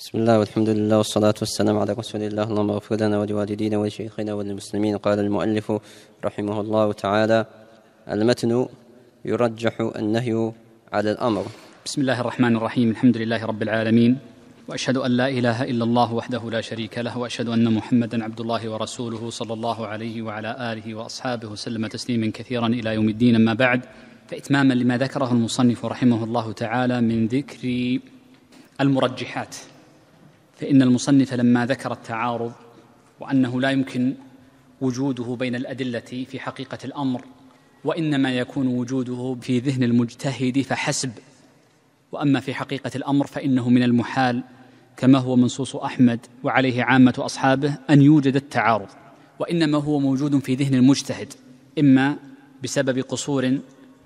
بسم الله والحمد لله والصلاة والسلام على رسول الله اللهم اغفر لنا ولوالدينا ولشيخنا وللمسلمين قال المؤلف رحمه الله تعالى المتن يرجح النهي على الأمر بسم الله الرحمن الرحيم الحمد لله رب العالمين واشهد ان لا اله الا الله وحده لا شريك له واشهد ان محمدا عبد الله ورسوله صلى الله عليه وعلى اله واصحابه وسلم تسليما كثيرا الى يوم الدين اما بعد فاتماما لما ذكره المصنف رحمه الله تعالى من ذكر المرجحات فإن المصنف لما ذكر التعارض وأنه لا يمكن وجوده بين الأدلة في حقيقة الأمر وإنما يكون وجوده في ذهن المجتهد فحسب وأما في حقيقة الأمر فإنه من المحال كما هو منصوص أحمد وعليه عامة أصحابه أن يوجد التعارض وإنما هو موجود في ذهن المجتهد إما بسبب قصور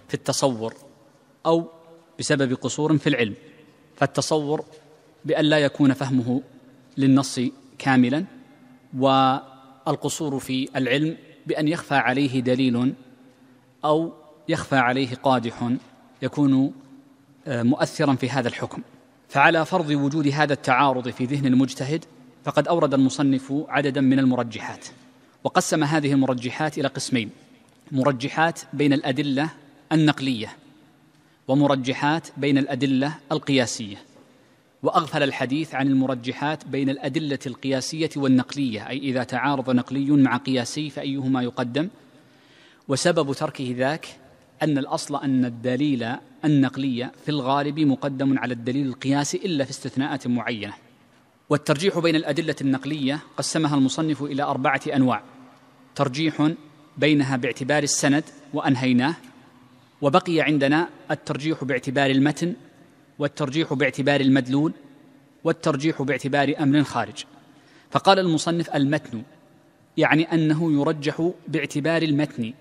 في التصور أو بسبب قصور في العلم فالتصور بأن لا يكون فهمه للنص كاملا والقصور في العلم بأن يخفى عليه دليل أو يخفى عليه قادح يكون آه، مؤثرا في هذا الحكم فعلى فرض وجود هذا التعارض في ذهن المجتهد فقد أورد المصنف عددا من المرجحات وقسم هذه المرجحات إلى قسمين مرجحات بين الأدلة النقلية ومرجحات بين الأدلة القياسية واغفل الحديث عن المرجحات بين الادله القياسيه والنقليه اي اذا تعارض نقلي مع قياسي فايهما يقدم وسبب تركه ذاك ان الاصل ان الدليل النقلي في الغالب مقدم على الدليل القياسي الا في استثناءات معينه والترجيح بين الادله النقليه قسمها المصنف الى اربعه انواع ترجيح بينها باعتبار السند وانهيناه وبقي عندنا الترجيح باعتبار المتن والترجيح باعتبار المدلول والترجيح باعتبار امر خارج فقال المصنف المتن يعني انه يرجح باعتبار المتن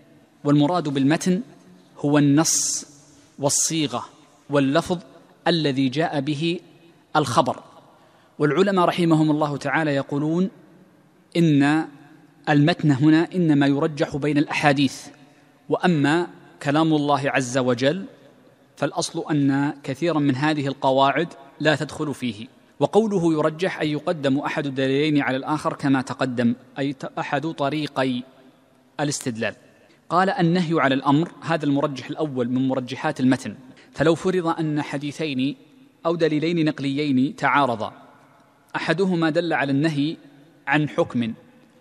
والمراد بالمتن هو النص والصيغه واللفظ الذي جاء به الخبر والعلماء رحمهم الله تعالى يقولون ان المتن هنا انما يرجح بين الاحاديث واما كلام الله عز وجل فالاصل ان كثيرا من هذه القواعد لا تدخل فيه وقوله يرجح ان يقدم أحد الدليلين على الآخر كما تقدم أي أحد طريقي الاستدلال قال النهي على الأمر هذا المرجح الأول من مرجحات المتن فلو فرض أن حديثين أو دليلين نقليين تعارضا أحدهما دل على النهي عن حكم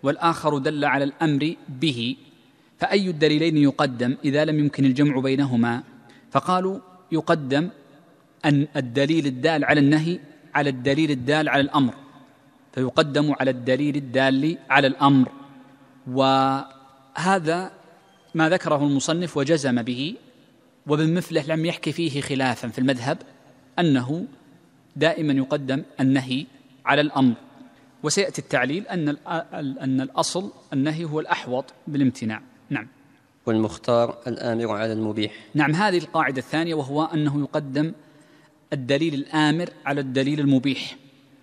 والآخر دل على الأمر به فأي الدليلين يقدم إذا لم يمكن الجمع بينهما فقالوا يقدم أن الدليل الدال على النهي على الدليل الدال على الأمر فيقدم على الدليل الدال على الأمر وهذا ما ذكره المصنف وجزم به وابن مفلح لم يحكي فيه خلافا في المذهب أنه دائما يقدم النهي على الأمر وسيأتي التعليل أن أن الأصل النهي هو الأحوط بالامتناع نعم والمختار الآمر على المبيح نعم هذه القاعدة الثانية وهو أنه يقدم الدليل الآمر على الدليل المبيح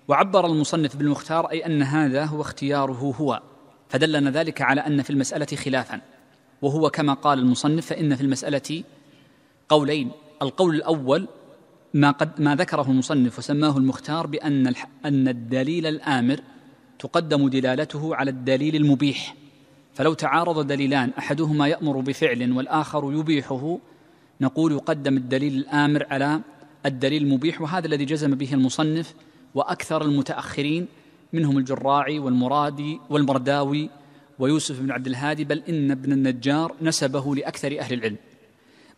وعبر المصنف بالمختار أي أن هذا هو اختياره هو فدلنا ذلك على أن في المسألة خلافا وهو كما قال المصنف فإن في المسألة قولين القول الأول ما قد ما ذكره المصنف وسماه المختار بأن أن الدليل الآمر تقدم دلالته على الدليل المبيح فلو تعارض دليلان احدهما يامر بفعل والاخر يبيحه نقول يقدم الدليل الامر على الدليل المبيح وهذا الذي جزم به المصنف واكثر المتاخرين منهم الجراعي والمرادي والمرداوي ويوسف بن عبد الهادي بل ان ابن النجار نسبه لاكثر اهل العلم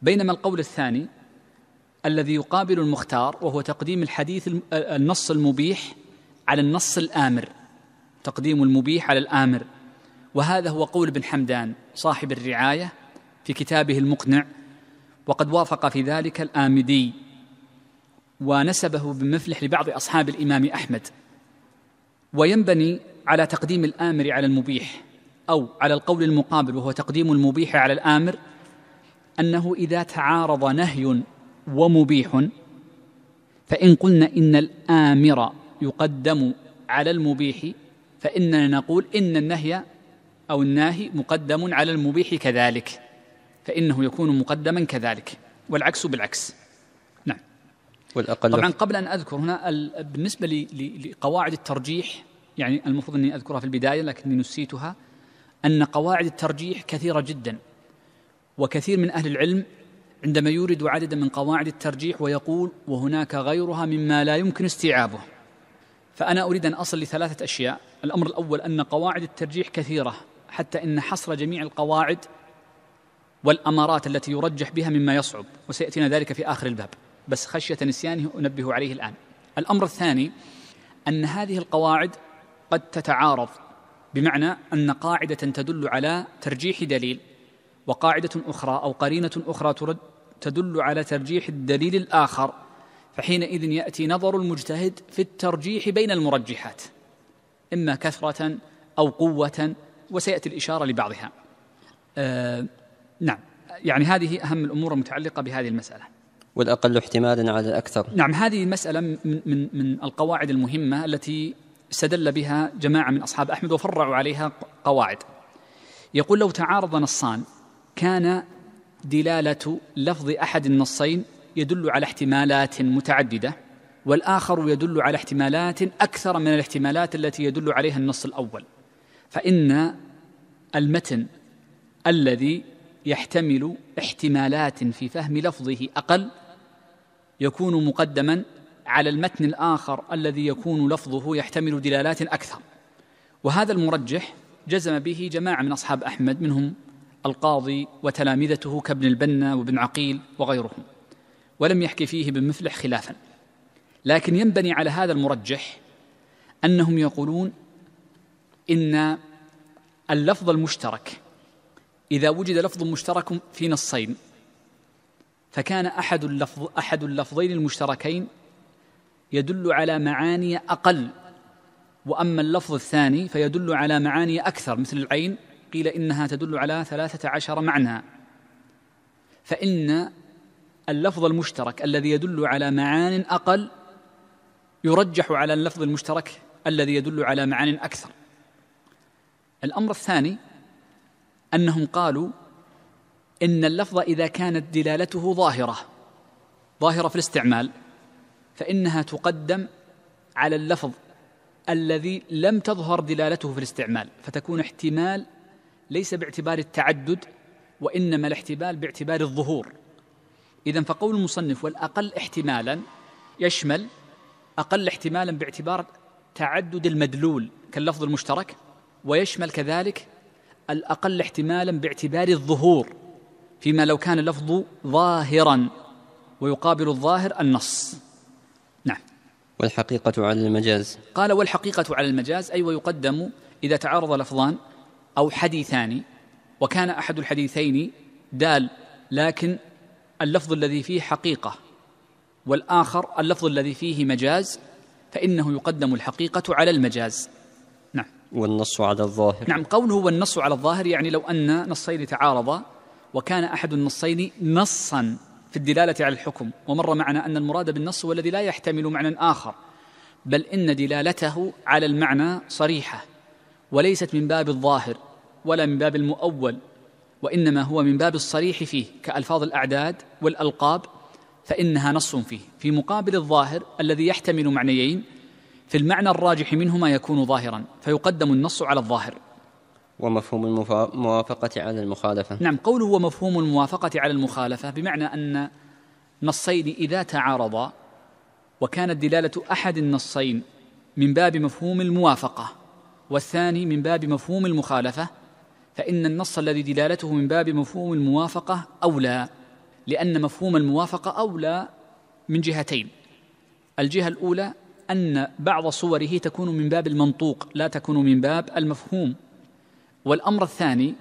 بينما القول الثاني الذي يقابل المختار وهو تقديم الحديث النص المبيح على النص الامر تقديم المبيح على الامر وهذا هو قول ابن حمدان صاحب الرعاية في كتابه المقنع وقد وافق في ذلك الآمدي ونسبه ابن مفلح لبعض أصحاب الإمام أحمد وينبني على تقديم الآمر على المبيح أو على القول المقابل وهو تقديم المبيح على الآمر أنه إذا تعارض نهي ومبيح فإن قلنا إن الآمر يقدم على المبيح فإننا نقول إن النهي أو الناهي مقدم على المبيح كذلك فإنه يكون مقدما كذلك والعكس بالعكس نعم والأقل طبعا قبل أن أذكر هنا بالنسبة لقواعد الترجيح يعني المفروض أني أذكرها في البداية لكني نسيتها أن قواعد الترجيح كثيرة جدا وكثير من أهل العلم عندما يورد عددا من قواعد الترجيح ويقول وهناك غيرها مما لا يمكن استيعابه فأنا أريد أن أصل لثلاثة أشياء الأمر الأول أن قواعد الترجيح كثيرة حتى إن حصر جميع القواعد والأمارات التي يرجح بها مما يصعب وسيأتينا ذلك في آخر الباب بس خشية نسيانه أنبه عليه الآن الأمر الثاني أن هذه القواعد قد تتعارض بمعنى أن قاعدة تدل على ترجيح دليل وقاعدة أخرى أو قرينة أخرى تدل على ترجيح الدليل الآخر فحينئذ يأتي نظر المجتهد في الترجيح بين المرجحات إما كثرة أو قوة وسيأتي الإشارة لبعضها آه نعم يعني هذه أهم الأمور المتعلقة بهذه المسألة والأقل احتمالا على الأكثر نعم هذه المسألة من, من, من القواعد المهمة التي استدل بها جماعة من أصحاب أحمد وفرعوا عليها قواعد يقول لو تعارض نصان كان دلالة لفظ أحد النصين يدل على احتمالات متعددة والآخر يدل على احتمالات أكثر من الاحتمالات التي يدل عليها النص الأول فإن المتن الذي يحتمل احتمالات في فهم لفظه أقل يكون مقدما على المتن الآخر الذي يكون لفظه يحتمل دلالات أكثر وهذا المرجح جزم به جماعة من أصحاب أحمد منهم القاضي وتلامذته كابن البنا وابن عقيل وغيرهم ولم يحكي فيه ابن مفلح خلافا لكن ينبني على هذا المرجح أنهم يقولون إن اللفظ المشترك إذا وجد لفظ مشترك في نصين فكان أحد اللفظ أحد اللفظين المشتركين يدل على معاني أقل وأما اللفظ الثاني فيدل على معاني أكثر مثل العين قيل إنها تدل على ثلاثة عشر معنى فإن اللفظ المشترك الذي يدل على معان أقل يرجح على اللفظ المشترك الذي يدل على معان أكثر الأمر الثاني أنهم قالوا إن اللفظ إذا كانت دلالته ظاهرة ظاهرة في الاستعمال فإنها تقدم على اللفظ الذي لم تظهر دلالته في الاستعمال فتكون احتمال ليس باعتبار التعدد وإنما الاحتمال باعتبار الظهور إذا فقول المصنف والأقل احتمالا يشمل أقل احتمالا باعتبار تعدد المدلول كاللفظ المشترك ويشمل كذلك الأقل احتمالا باعتبار الظهور فيما لو كان اللفظ ظاهرا ويقابل الظاهر النص نعم والحقيقة على المجاز قال والحقيقة على المجاز أي ويقدم إذا تعارض لفظان أو حديثان وكان أحد الحديثين دال لكن اللفظ الذي فيه حقيقة والآخر اللفظ الذي فيه مجاز فإنه يقدم الحقيقة على المجاز والنص على الظاهر نعم قوله والنص على الظاهر يعني لو أن نصين تعارضا وكان أحد النصين نصا في الدلالة على الحكم ومر معنا أن المراد بالنص هو الذي لا يحتمل معنى آخر بل إن دلالته على المعنى صريحة وليست من باب الظاهر ولا من باب المؤول وإنما هو من باب الصريح فيه كألفاظ الأعداد والألقاب فإنها نص فيه في مقابل الظاهر الذي يحتمل معنيين في المعنى الراجح منهما يكون ظاهرا فيقدم النص على الظاهر ومفهوم الموافقة على المخالفة نعم قوله ومفهوم الموافقة على المخالفة بمعنى أن نصين إذا تعارضا وكانت دلالة أحد النصين من باب مفهوم الموافقة والثاني من باب مفهوم المخالفة فإن النص الذي دلالته من باب مفهوم الموافقة أولى لأن مفهوم الموافقة أولى من جهتين الجهة الأولى أن بعض صوره تكون من باب المنطوق لا تكون من باب المفهوم والأمر الثاني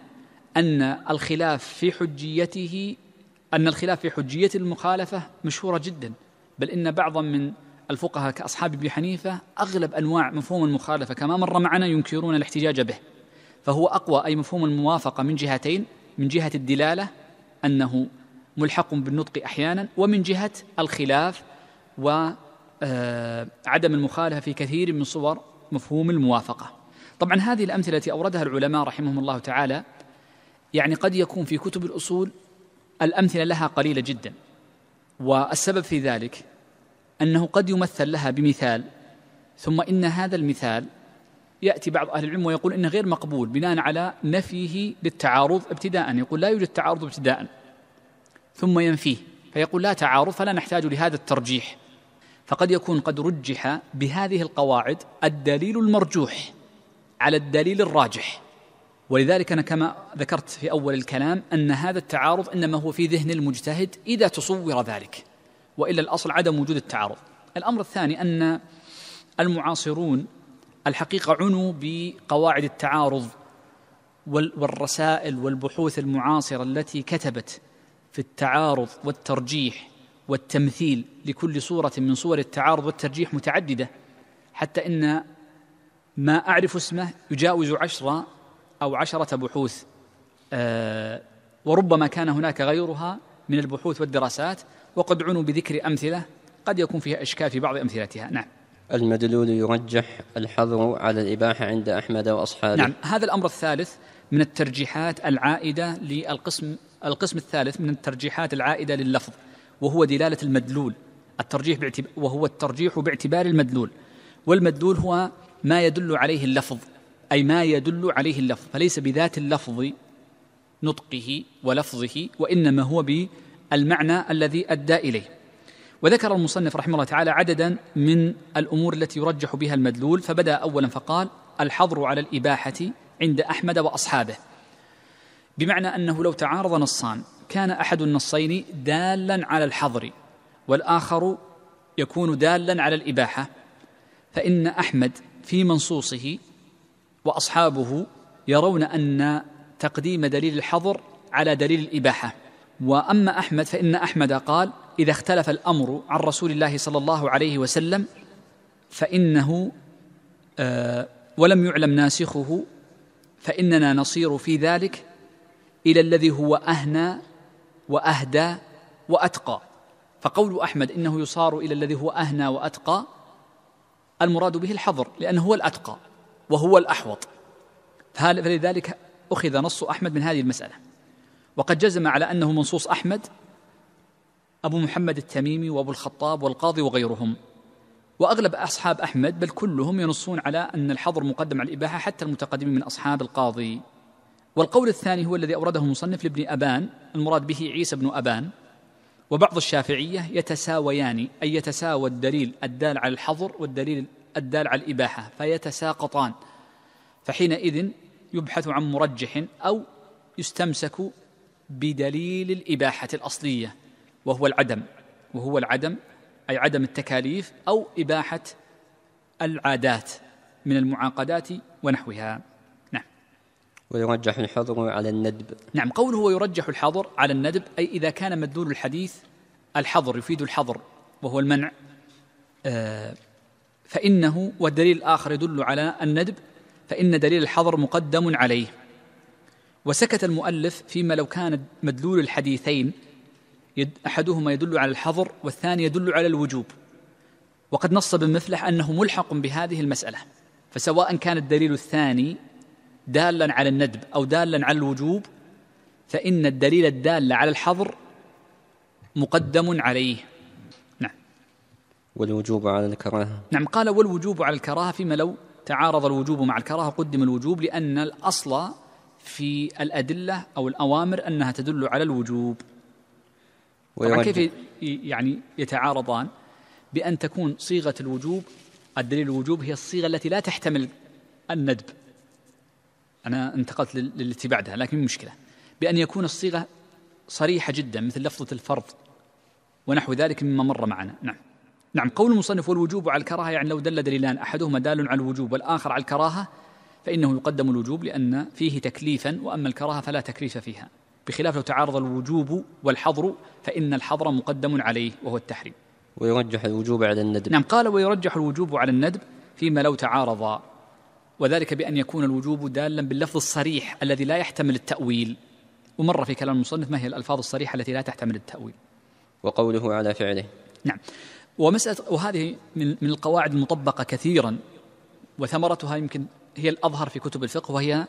أن الخلاف في حجيته أن الخلاف في حجية المخالفة مشهورة جدا بل إن بعضا من الفقهاء كأصحاب أبي حنيفة أغلب أنواع مفهوم المخالفة كما مر معنا ينكرون الاحتجاج به فهو أقوى أي مفهوم الموافقة من جهتين من جهة الدلالة أنه ملحق بالنطق أحيانا ومن جهة الخلاف و آه، عدم المخالفة في كثير من صور مفهوم الموافقة طبعا هذه الأمثلة التي أوردها العلماء رحمهم الله تعالى يعني قد يكون في كتب الأصول الأمثلة لها قليلة جدا والسبب في ذلك أنه قد يمثل لها بمثال ثم إن هذا المثال يأتي بعض أهل العلم ويقول إنه غير مقبول بناء على نفيه للتعارض ابتداء يقول لا يوجد تعارض ابتداء ثم ينفيه فيقول لا تعارض فلا نحتاج لهذا الترجيح فقد يكون قد رجح بهذه القواعد الدليل المرجوح على الدليل الراجح ولذلك انا كما ذكرت في اول الكلام ان هذا التعارض انما هو في ذهن المجتهد اذا تصور ذلك والا الاصل عدم وجود التعارض الامر الثاني ان المعاصرون الحقيقه عنوا بقواعد التعارض والرسائل والبحوث المعاصره التي كتبت في التعارض والترجيح والتمثيل لكل صورة من صور التعارض والترجيح متعددة حتى إن ما أعرف اسمه يجاوز عشرة أو عشرة بحوث آه، وربما كان هناك غيرها من البحوث والدراسات وقد عنوا بذكر أمثلة قد يكون فيها إشكال في بعض أمثلتها نعم المدلول يرجح الحظر على الإباحة عند أحمد وأصحابه نعم هذا الأمر الثالث من الترجيحات العائدة للقسم القسم الثالث من الترجيحات العائدة لللفظ وهو دلالة المدلول الترجيح وهو الترجيح باعتبار المدلول والمدلول هو ما يدل عليه اللفظ أي ما يدل عليه اللفظ فليس بذات اللفظ نطقه ولفظه وإنما هو بالمعنى الذي أدى إليه وذكر المصنف رحمه الله تعالى عددا من الأمور التي يرجح بها المدلول فبدأ أولا فقال الحظر على الإباحة عند أحمد وأصحابه بمعنى أنه لو تعارض نصان كان احد النصين دالا على الحظر والاخر يكون دالا على الاباحه فان احمد في منصوصه واصحابه يرون ان تقديم دليل الحظر على دليل الاباحه واما احمد فان احمد قال اذا اختلف الامر عن رسول الله صلى الله عليه وسلم فانه آه ولم يعلم ناسخه فاننا نصير في ذلك الى الذي هو اهنى واهدى واتقى فقول احمد انه يصار الى الذي هو اهنى واتقى المراد به الحظر لانه هو الاتقى وهو الاحوط فلذلك اخذ نص احمد من هذه المساله وقد جزم على انه منصوص احمد ابو محمد التميمي وابو الخطاب والقاضي وغيرهم واغلب اصحاب احمد بل كلهم ينصون على ان الحظر مقدم على الاباحه حتى المتقدمين من اصحاب القاضي والقول الثاني هو الذي أورده المصنف لابن أبان المراد به عيسى بن أبان وبعض الشافعية يتساويان أي يتساوى الدليل الدال على الحظر والدليل الدال على الإباحة فيتساقطان فحينئذ يبحث عن مرجح أو يستمسك بدليل الإباحة الأصلية وهو العدم وهو العدم أي عدم التكاليف أو إباحة العادات من المعاقدات ونحوها ويرجح الحظر على الندب نعم قوله ويرجح الحظر على الندب أي إذا كان مدلول الحديث الحظر يفيد الحظر وهو المنع آه، فإنه والدليل الآخر يدل على الندب فإن دليل الحظر مقدم عليه وسكت المؤلف فيما لو كان مدلول الحديثين أحدهما يدل على الحظر والثاني يدل على الوجوب وقد نص بمثله أنه ملحق بهذه المسألة فسواء كان الدليل الثاني دالا على الندب أو دالا على الوجوب فإن الدليل الدال على الحظر مقدم عليه نعم والوجوب على الكراهة نعم قال والوجوب على الكراهة فيما لو تعارض الوجوب مع الكراهة قدم الوجوب لأن الأصل في الأدلة أو الأوامر أنها تدل على الوجوب طبعا كيف يعني يتعارضان بأن تكون صيغة الوجوب الدليل الوجوب هي الصيغة التي لا تحتمل الندب أنا انتقلت للتي بعدها لكن مشكلة بأن يكون الصيغة صريحة جدا مثل لفظة الفرض ونحو ذلك مما مر معنا نعم نعم قول المصنف والوجوب على الكراهة يعني لو دل دليلان أحدهما دال على الوجوب والآخر على الكراهة فإنه يقدم الوجوب لأن فيه تكليفا وأما الكراهة فلا تكليف فيها بخلاف لو تعارض الوجوب والحظر فإن الحظر مقدم عليه وهو التحريم ويرجح الوجوب على الندب نعم قال ويرجح الوجوب على الندب فيما لو تعارض وذلك بأن يكون الوجوب دالا باللفظ الصريح الذي لا يحتمل التأويل ومر في كلام المصنف ما هي الألفاظ الصريحة التي لا تحتمل التأويل وقوله على فعله نعم ومسألة وهذه من, من القواعد المطبقة كثيرا وثمرتها يمكن هي الأظهر في كتب الفقه وهي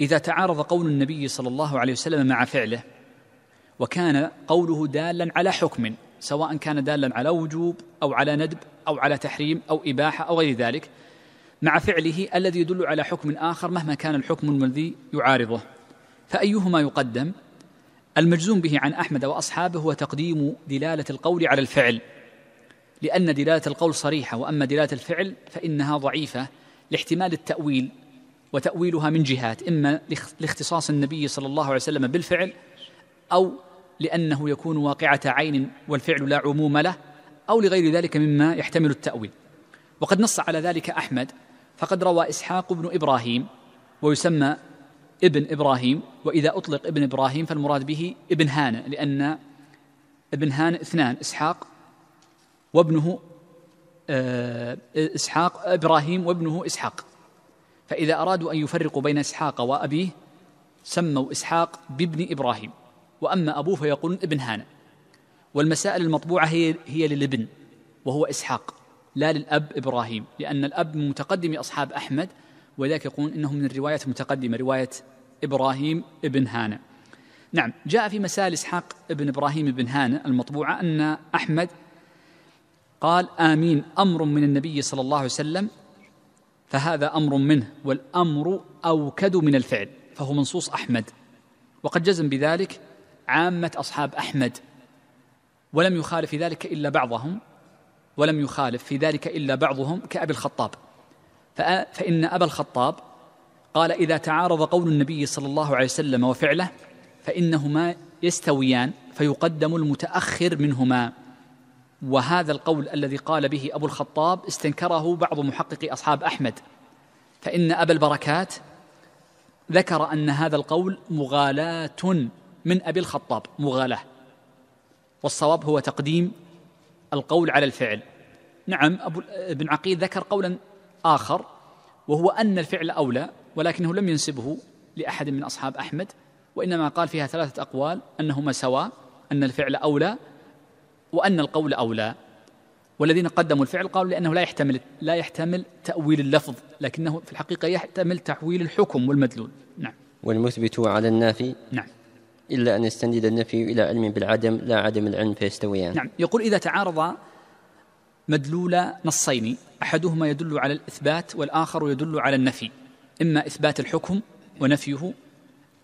إذا تعارض قول النبي صلى الله عليه وسلم مع فعله وكان قوله دالا على حكم سواء كان دالا على وجوب أو على ندب أو على تحريم أو إباحة أو غير ذلك مع فعله الذي يدل على حكم آخر مهما كان الحكم الذي يعارضه فأيهما يقدم المجزوم به عن أحمد وأصحابه هو تقديم دلالة القول على الفعل لأن دلالة القول صريحة وأما دلالة الفعل فإنها ضعيفة لاحتمال التأويل وتأويلها من جهات إما لاختصاص النبي صلى الله عليه وسلم بالفعل أو لأنه يكون واقعة عين والفعل لا عموم له أو لغير ذلك مما يحتمل التأويل وقد نص على ذلك أحمد فقد روى إسحاق بن إبراهيم ويسمى ابن إبراهيم وإذا أطلق ابن إبراهيم فالمراد به ابن هانه لأن ابن هانه اثنان إسحاق وابنه آه، إسحاق إبراهيم وابنه إسحاق فإذا أرادوا أن يفرقوا بين إسحاق وأبيه سموا إسحاق بابن إبراهيم وأما أبوه فيقولون ابن هانه والمسائل المطبوعة هي هي للابن وهو إسحاق لا للأب إبراهيم لأن الأب من متقدم أصحاب أحمد وذلك يقولون إنه من الروايات المتقدمة رواية إبراهيم ابن هانة نعم جاء في مسائل إسحاق ابن إبراهيم ابن هانة المطبوعة أن أحمد قال آمين أمر من النبي صلى الله عليه وسلم فهذا أمر منه والأمر أوكد من الفعل فهو منصوص أحمد وقد جزم بذلك عامة أصحاب أحمد ولم يخالف في ذلك إلا بعضهم ولم يخالف في ذلك إلا بعضهم كأبي الخطاب فإن أبا الخطاب قال إذا تعارض قول النبي صلى الله عليه وسلم وفعله فإنهما يستويان فيقدم المتأخر منهما وهذا القول الذي قال به أبو الخطاب استنكره بعض محققي أصحاب أحمد فإن أبا البركات ذكر أن هذا القول مغالاة من أبي الخطاب مغالاة والصواب هو تقديم القول على الفعل نعم أبو ابن عقيل ذكر قولا آخر وهو أن الفعل أولى ولكنه لم ينسبه لأحد من أصحاب أحمد وإنما قال فيها ثلاثة أقوال أنهما سواء أن الفعل أولى وأن القول أولى والذين قدموا الفعل قالوا لأنه لا يحتمل لا يحتمل تأويل اللفظ لكنه في الحقيقة يحتمل تحويل الحكم والمدلول نعم والمثبت على النافي نعم إلا أن يستند النفي إلى علم بالعدم لا عدم العلم فيستويان نعم يقول إذا تعارض مدلول نصين أحدهما يدل على الإثبات والآخر يدل على النفي إما إثبات الحكم ونفيه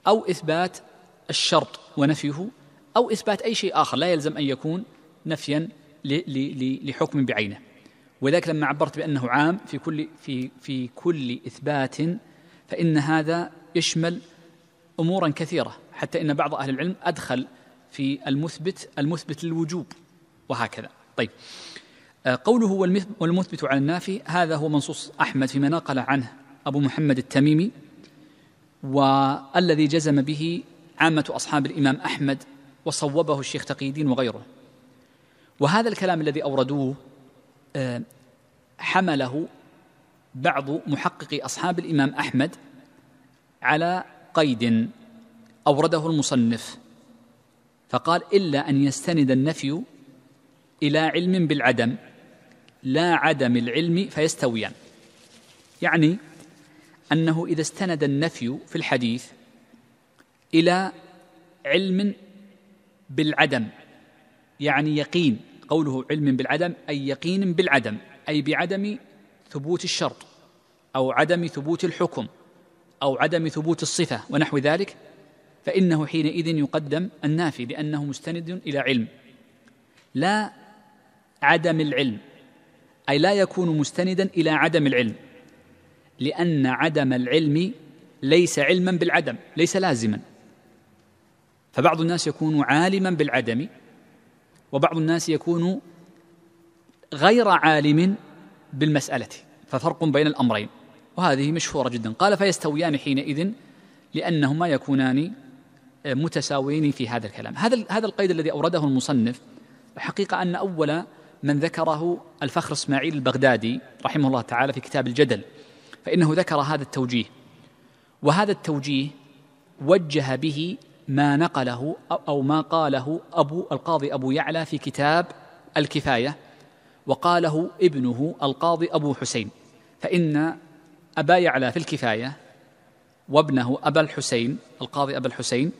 أو إثبات الشرط ونفيه أو إثبات أي شيء آخر لا يلزم أن يكون نفيا لحكم بعينه وذلك لما عبرت بأنه عام في كل في في كل إثبات فإن هذا يشمل امورا كثيره حتى ان بعض اهل العلم ادخل في المثبت المثبت للوجوب وهكذا طيب آه، قوله والمثبت على النافي هذا هو منصوص احمد فيما نقل عنه ابو محمد التميمي والذي جزم به عامه اصحاب الامام احمد وصوبه الشيخ تقي الدين وغيره وهذا الكلام الذي اوردوه آه، حمله بعض محققي اصحاب الامام احمد على قيد اورده المصنف فقال الا ان يستند النفي الى علم بالعدم لا عدم العلم فيستويان يعني انه اذا استند النفي في الحديث الى علم بالعدم يعني يقين قوله علم بالعدم اي يقين بالعدم اي بعدم ثبوت الشرط او عدم ثبوت الحكم أو عدم ثبوت الصفة ونحو ذلك فإنه حينئذ يقدم النافي لأنه مستند إلى علم لا عدم العلم أي لا يكون مستندا إلى عدم العلم لأن عدم العلم ليس علما بالعدم ليس لازما فبعض الناس يكون عالما بالعدم وبعض الناس يكون غير عالم بالمسألة ففرق بين الأمرين وهذه مشهورة جدا قال فيستويان حينئذ لأنهما يكونان آه، متساويين في هذا الكلام هذا هذا القيد الذي أورده المصنف الحقيقة أن أول من ذكره الفخر إسماعيل البغدادي رحمه الله تعالى في كتاب الجدل فإنه ذكر هذا التوجيه وهذا التوجيه وجه به ما نقله أو ما قاله أبو القاضي أبو يعلى في كتاب الكفاية وقاله ابنه القاضي أبو حسين فإن أبا يعلى في الكفاية وابنه أبا الحسين القاضي أبا الحسين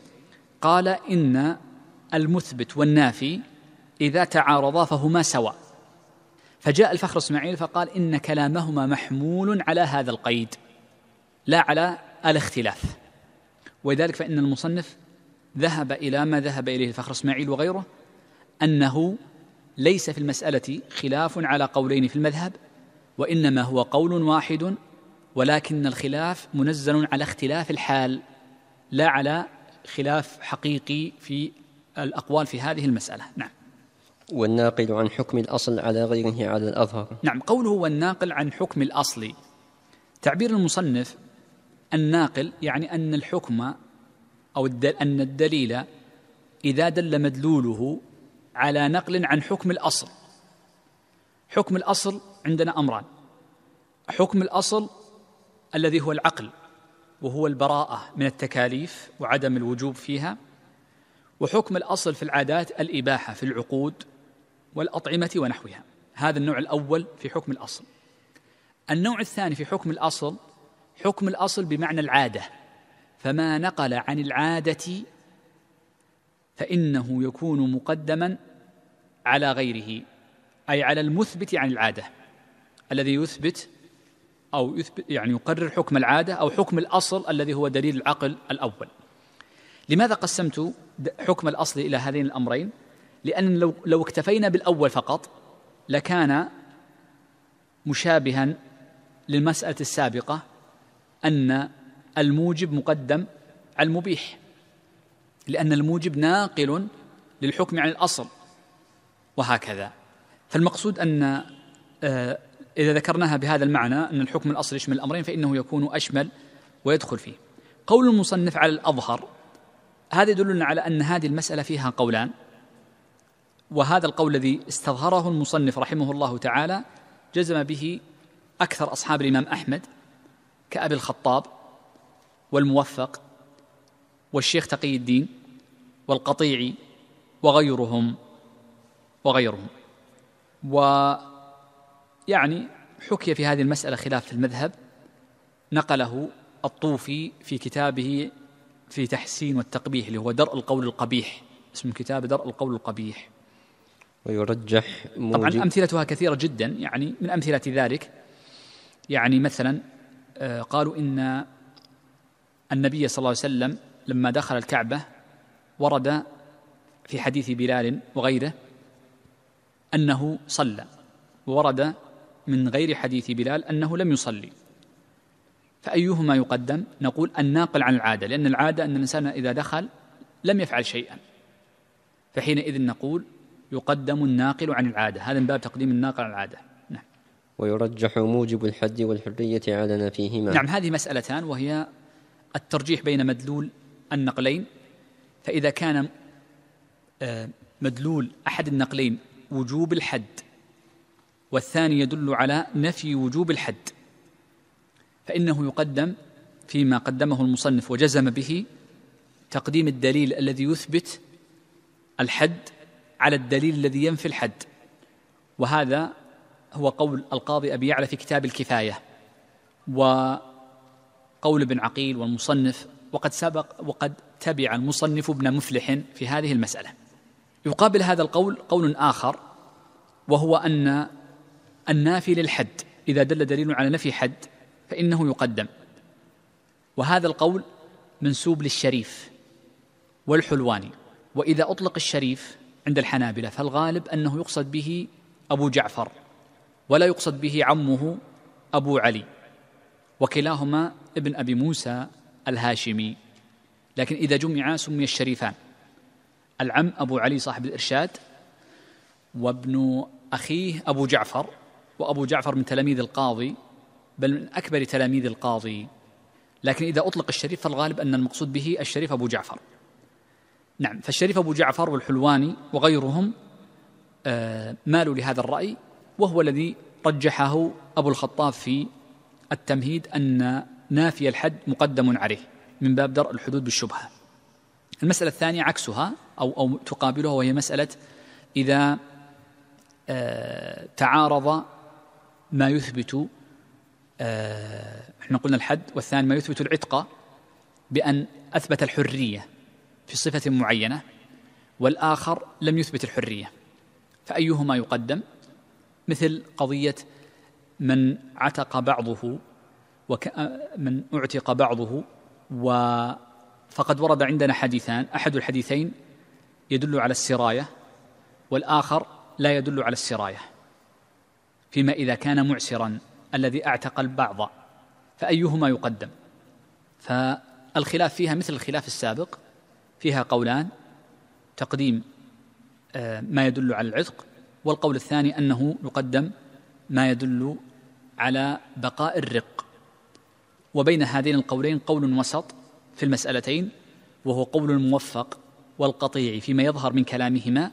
قال إن المثبت والنافي إذا تعارضا فهما سواء فجاء الفخر اسماعيل فقال إن كلامهما محمول على هذا القيد لا على الاختلاف ولذلك فإن المصنف ذهب إلى ما ذهب إليه الفخر اسماعيل وغيره أنه ليس في المسألة خلاف على قولين في المذهب وإنما هو قول واحد ولكن الخلاف منزل على اختلاف الحال لا على خلاف حقيقي في الأقوال في هذه المسألة نعم والناقل عن حكم الأصل على غيره على الأظهر نعم قوله والناقل عن حكم الأصل تعبير المصنف الناقل يعني أن الحكم أو الدل أن الدليل إذا دل مدلوله على نقل عن حكم الأصل حكم الأصل عندنا أمران حكم الأصل الذي هو العقل وهو البراءة من التكاليف وعدم الوجوب فيها وحكم الأصل في العادات الإباحة في العقود والأطعمة ونحوها هذا النوع الأول في حكم الأصل النوع الثاني في حكم الأصل حكم الأصل بمعنى العادة فما نقل عن العادة فإنه يكون مقدما على غيره أي على المثبت عن العادة الذي يثبت أو يثبت يعني يقرر حكم العادة أو حكم الأصل الذي هو دليل العقل الأول لماذا قسمت حكم الأصل إلى هذين الأمرين لأن لو, لو اكتفينا بالأول فقط لكان مشابها للمسألة السابقة أن الموجب مقدم على المبيح لأن الموجب ناقل للحكم عن الأصل وهكذا فالمقصود أن آه، إذا ذكرناها بهذا المعنى أن الحكم الأصلي يشمل الأمرين فإنه يكون أشمل ويدخل فيه قول المصنف على الأظهر هذا يدلنا على أن هذه المسألة فيها قولان وهذا القول الذي استظهره المصنف رحمه الله تعالى جزم به أكثر أصحاب الإمام أحمد كأبي الخطاب والموفق والشيخ تقي الدين والقطيعي وغيرهم وغيرهم و يعني حكي في هذه المسألة خلاف في المذهب نقله الطوفي في كتابه في تحسين والتقبيح اللي هو درء القول القبيح اسم الكتاب درء القول القبيح ويرجح طبعا أمثلتها كثيرة جدا يعني من أمثلة ذلك يعني مثلا آه، قالوا إن النبي صلى الله عليه وسلم لما دخل الكعبة ورد في حديث بلال وغيره أنه صلى وورد من غير حديث بلال أنه لم يصلي فأيهما يقدم نقول الناقل عن العادة لأن العادة أن الإنسان إذا دخل لم يفعل شيئا فحينئذ نقول يقدم الناقل عن العادة هذا من باب تقديم الناقل عن العادة نعم ويرجح موجب الحد والحرية على نفيهما نعم هذه مسألتان وهي الترجيح بين مدلول النقلين فإذا كان آه، مدلول أحد النقلين وجوب الحد والثاني يدل على نفي وجوب الحد فإنه يقدم فيما قدمه المصنف وجزم به تقديم الدليل الذي يثبت الحد على الدليل الذي ينفي الحد وهذا هو قول القاضي أبي يعلى في كتاب الكفاية وقول ابن عقيل والمصنف وقد سبق وقد تبع المصنف ابن مفلح في هذه المسألة يقابل هذا القول قول آخر وهو أن النافي للحد إذا دل دليل على نفي حد فإنه يقدم وهذا القول منسوب للشريف والحلواني وإذا أطلق الشريف عند الحنابلة فالغالب أنه يقصد به أبو جعفر ولا يقصد به عمه أبو علي وكلاهما ابن أبي موسى الهاشمي لكن إذا جمعا سمي الشريفان العم أبو علي صاحب الإرشاد وابن أخيه أبو جعفر وأبو جعفر من تلاميذ القاضي بل من أكبر تلاميذ القاضي لكن إذا أطلق الشريف فالغالب أن المقصود به الشريف أبو جعفر نعم فالشريف أبو جعفر والحلواني وغيرهم آه، مالوا لهذا الرأي وهو الذي رجحه أبو الخطاب في التمهيد أن نافي الحد مقدم عليه من باب درء الحدود بالشبهة المسألة الثانية عكسها أو, أو تقابلها وهي مسألة إذا آه، تعارض ما يثبت آه احنا قلنا الحد والثاني ما يثبت العتق بأن أثبت الحرية في صفة معينة والآخر لم يثبت الحرية فأيهما يقدم مثل قضية من عتق بعضه آه، من أعتق بعضه و فقد ورد عندنا حديثان أحد الحديثين يدل على السراية والآخر لا يدل على السرايه فيما إذا كان معسرا الذي أعتق البعض فأيهما يقدم فالخلاف فيها مثل الخلاف السابق فيها قولان تقديم آه، ما يدل على العتق والقول الثاني أنه يقدم ما يدل على بقاء الرق وبين هذين القولين قول وسط في المسألتين وهو قول الموفق والقطيع فيما يظهر من كلامهما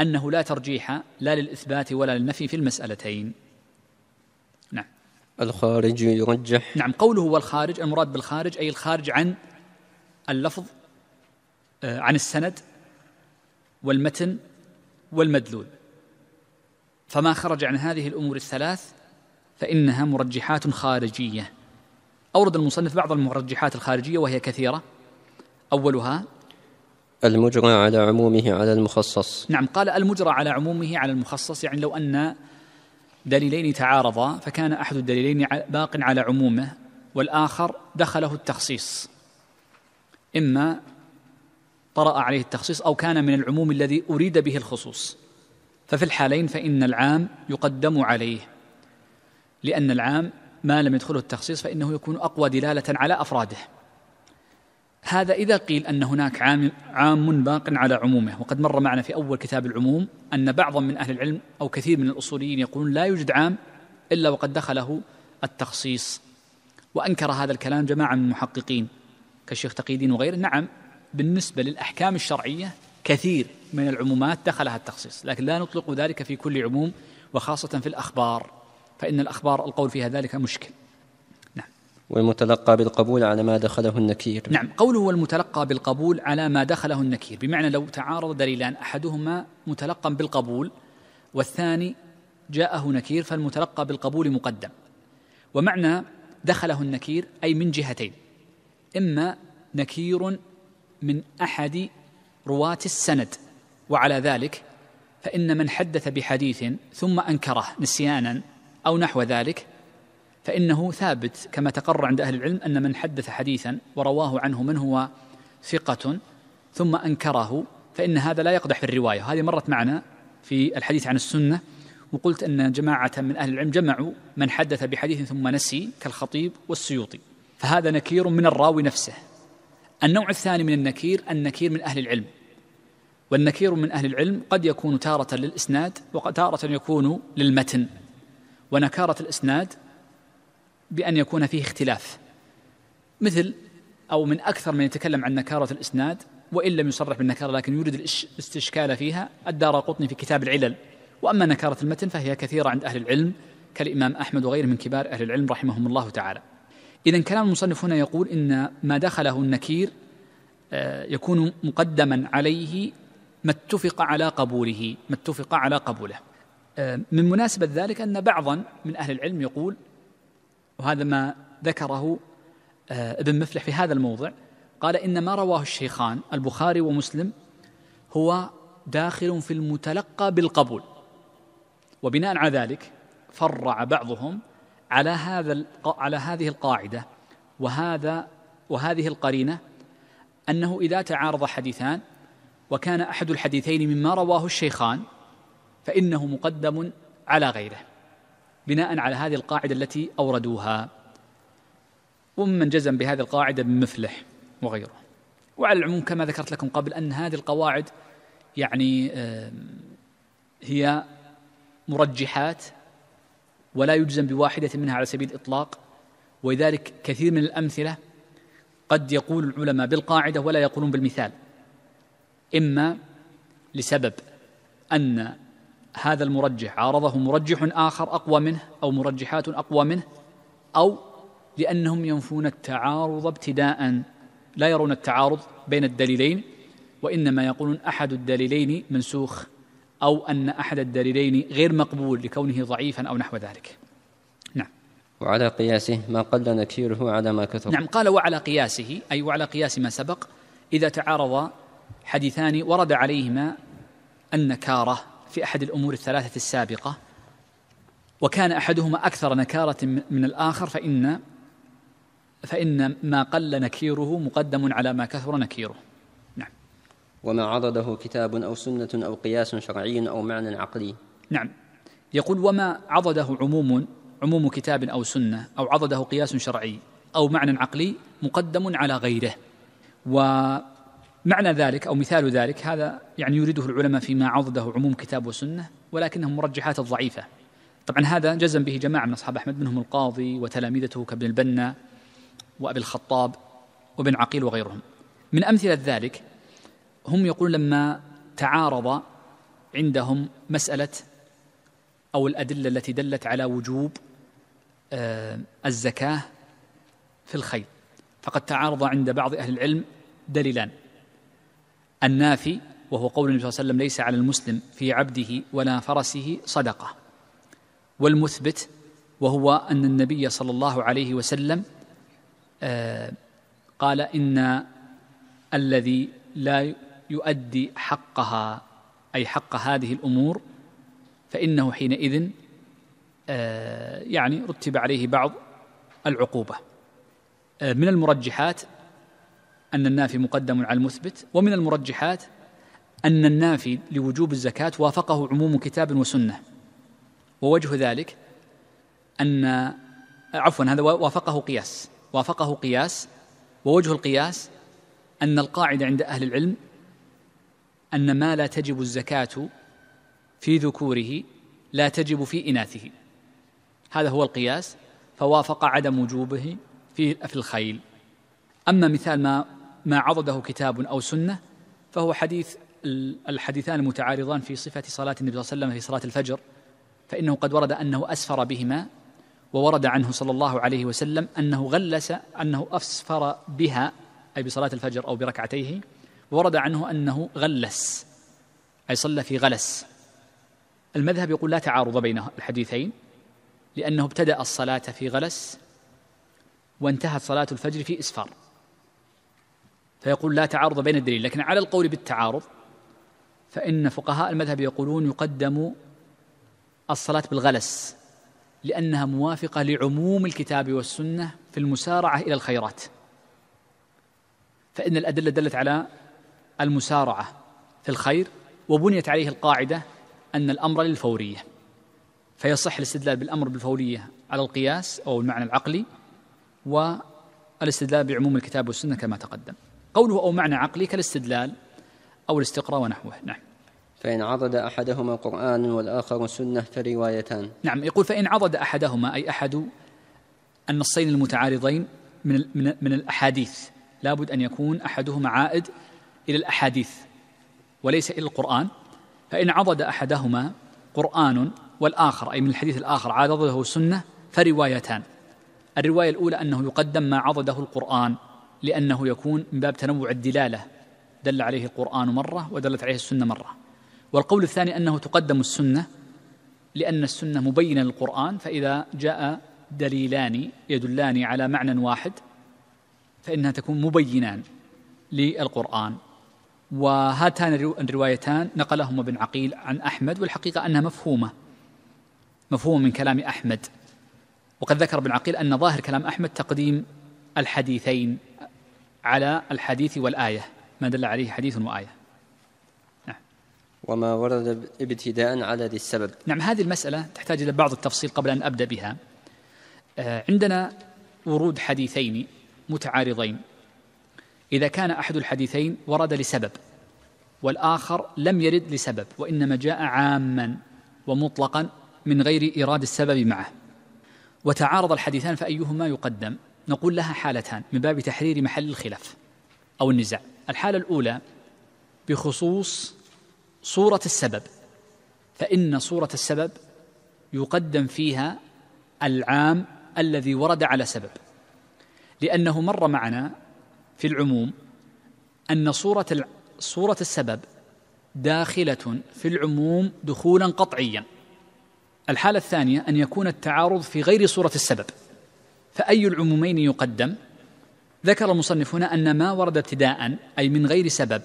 أنه لا ترجيح لا للإثبات ولا للنفي في المسألتين نعم الخارج يرجح نعم قوله والخارج المراد بالخارج أي الخارج عن اللفظ آه، عن السند والمتن والمدلول فما خرج عن هذه الأمور الثلاث فإنها مرجحات خارجية أورد المصنف بعض المرجحات الخارجية وهي كثيرة أولها المجرى على عمومه على المخصص نعم قال المجرى على عمومه على المخصص يعني لو أن دليلين تعارضا فكان أحد الدليلين باق على عمومه والآخر دخله التخصيص إما طرأ عليه التخصيص أو كان من العموم الذي أريد به الخصوص ففي الحالين فإن العام يقدم عليه لأن العام ما لم يدخله التخصيص فإنه يكون أقوى دلالة على أفراده هذا إذا قيل أن هناك عام, عام باق على عمومه وقد مر معنا في أول كتاب العموم أن بعضا من أهل العلم أو كثير من الأصوليين يقولون لا يوجد عام إلا وقد دخله التخصيص وأنكر هذا الكلام جماعة من المحققين كالشيخ تقيدين وغيره نعم بالنسبة للأحكام الشرعية كثير من العمومات دخلها التخصيص لكن لا نطلق ذلك في كل عموم وخاصة في الأخبار فإن الأخبار القول فيها ذلك مشكل والمتلقى بالقبول على ما دخله النكير نعم قوله والمتلقى بالقبول على ما دخله النكير بمعنى لو تعارض دليلان أحدهما متلقى بالقبول والثاني جاءه نكير فالمتلقى بالقبول مقدم ومعنى دخله النكير أي من جهتين إما نكير من أحد رواة السند وعلى ذلك فإن من حدث بحديث ثم أنكره نسيانا أو نحو ذلك فإنه ثابت كما تقرر عند أهل العلم أن من حدث حديثا ورواه عنه من هو ثقة ثم أنكره فإن هذا لا يقدح في الرواية هذه مرت معنا في الحديث عن السنة وقلت أن جماعة من أهل العلم جمعوا من حدث بحديث ثم نسي كالخطيب والسيوطي فهذا نكير من الراوي نفسه النوع الثاني من النكير النكير من أهل العلم والنكير من أهل العلم قد يكون تارة للإسناد وتارة يكون للمتن ونكارة الإسناد بأن يكون فيه اختلاف مثل أو من أكثر من يتكلم عن نكارة الإسناد وإن لم يصرح بالنكارة لكن يوجد الاستشكال فيها الدار قطني في كتاب العلل وأما نكارة المتن فهي كثيرة عند أهل العلم كالإمام أحمد وغيره من كبار أهل العلم رحمهم الله تعالى إذا كلام المصنف هنا يقول إن ما دخله النكير آه، يكون مقدما عليه ما اتفق على قبوله ما اتفق على قبوله آه، من مناسبة ذلك أن بعضا من أهل العلم يقول وهذا ما ذكره آه، ابن مفلح في هذا الموضع قال إن ما رواه الشيخان البخاري ومسلم هو داخل في المتلقى بالقبول وبناء على ذلك فرع بعضهم على هذا على هذه القاعدة وهذا وهذه القرينة أنه إذا تعارض حديثان وكان أحد الحديثين مما رواه الشيخان فإنه مقدم على غيره بناء على هذه القاعدة التي أوردوها ومن جزم بهذه القاعدة بمفلح وغيره وعلى العموم كما ذكرت لكم قبل أن هذه القواعد يعني هي مرجحات ولا يجزم بواحدة منها على سبيل الإطلاق ولذلك كثير من الأمثلة قد يقول العلماء بالقاعدة ولا يقولون بالمثال إما لسبب أن هذا المرجح عارضه مرجح آخر أقوى منه أو مرجحات أقوى منه أو لأنهم ينفون التعارض ابتداء لا يرون التعارض بين الدليلين وإنما يقولون أحد الدليلين منسوخ أو أن أحد الدليلين غير مقبول لكونه ضعيفا أو نحو ذلك نعم وعلى قياسه ما قل نكيره على ما كثر نعم قال وعلى قياسه أي وعلى قياس ما سبق إذا تعارض حديثان ورد عليهما النكارة في أحد الأمور الثلاثة السابقة وكان أحدهما أكثر نكارة من الآخر فإن فإن ما قل نكيره مقدم على ما كثر نكيره نعم وما عضده كتاب أو سنة أو قياس شرعي أو معنى عقلي نعم يقول وما عضده عموم عموم كتاب أو سنة أو عضده قياس شرعي أو معنى عقلي مقدم على غيره و معنى ذلك أو مثال ذلك هذا يعني يريده العلماء فيما عضده عموم كتاب وسنة ولكنهم مرجحات الضعيفة طبعا هذا جزم به جماعة من أصحاب أحمد منهم القاضي وتلاميذته كابن البنا وأبي الخطاب وابن عقيل وغيرهم من أمثلة ذلك هم يقولون لما تعارض عندهم مسألة أو الأدلة التي دلت على وجوب آه، الزكاة في الخيل فقد تعارض عند بعض أهل العلم دليلان النافي وهو قول النبي صلى الله عليه وسلم ليس على المسلم في عبده ولا فرسه صدقه والمثبت وهو ان النبي صلى الله عليه وسلم آه، قال ان الذي لا يؤدي حقها اي حق هذه الامور فانه حينئذ آه، يعني رتب عليه بعض العقوبه آه، من المرجحات أن النافي مقدم على المثبت ومن المرجحات أن النافي لوجوب الزكاة وافقه عموم كتاب وسنة ووجه ذلك أن عفوا هذا وافقه قياس وافقه قياس ووجه القياس أن القاعدة عند أهل العلم أن ما لا تجب الزكاة في ذكوره لا تجب في إناثه هذا هو القياس فوافق عدم وجوبه في في الخيل أما مثال ما ما عضده كتاب أو سنة فهو حديث الحديثان المتعارضان في صفة صلاة النبي صلى الله عليه وسلم في صلاة الفجر فإنه قد ورد أنه أسفر بهما وورد عنه صلى الله عليه وسلم أنه غلس أنه أسفر بها أي بصلاة الفجر أو بركعتيه ورد عنه أنه غلس أي صلى في غلس المذهب يقول لا تعارض بين الحديثين لأنه ابتدأ الصلاة في غلس وانتهت صلاة الفجر في إسفار فيقول لا تعارض بين الدليل لكن على القول بالتعارض فإن فقهاء المذهب يقولون يقدم الصلاة بالغلس لأنها موافقة لعموم الكتاب والسنة في المسارعة إلى الخيرات فإن الأدلة دلت على المسارعة في الخير وبنيت عليه القاعدة أن الأمر للفورية فيصح الاستدلال بالأمر بالفورية على القياس أو المعنى العقلي والاستدلال بعموم الكتاب والسنة كما تقدم قوله أو معنى عقلي كالاستدلال أو الاستقراء ونحوه نعم فإن عضد أحدهما قرآن والآخر سنة فروايتان نعم يقول فإن عضد أحدهما أي أحد النصين المتعارضين من, من, من الأحاديث لابد أن يكون أحدهما عائد إلى الأحاديث وليس إلى القرآن فإن عضد أحدهما قرآن والآخر أي من الحديث الآخر عضده سنة فروايتان الرواية الأولى أنه يقدم ما عضده القرآن لأنه يكون من باب تنوع الدلالة دل عليه القرآن مرة ودلت عليه السنة مرة والقول الثاني أنه تقدم السنة لأن السنة مبينة للقرآن فإذا جاء دليلان يدلان على معنى واحد فإنها تكون مبينان للقرآن وهاتان الروايتان نقلهما ابن عقيل عن أحمد والحقيقة أنها مفهومة مفهومة من كلام أحمد وقد ذكر ابن عقيل أن ظاهر كلام أحمد تقديم الحديثين على الحديث والآية ما دل عليه حديث وآية نعم. وما ورد ابتداء على ذي السبب نعم هذه المسألة تحتاج إلى بعض التفصيل قبل أن أبدأ بها آه، عندنا ورود حديثين متعارضين إذا كان أحد الحديثين ورد لسبب والآخر لم يرد لسبب وإنما جاء عاما ومطلقا من غير إيراد السبب معه وتعارض الحديثان فأيهما يقدم نقول لها حالتان من باب تحرير محل الخلاف أو النزاع الحالة الأولى بخصوص صورة السبب فإن صورة السبب يقدم فيها العام الذي ورد على سبب لأنه مر معنا في العموم أن صورة صورة السبب داخلة في العموم دخولا قطعيا الحالة الثانية أن يكون التعارض في غير صورة السبب فأي العمومين يقدم ذكر المصنف هنا أن ما ورد ابتداء أي من غير سبب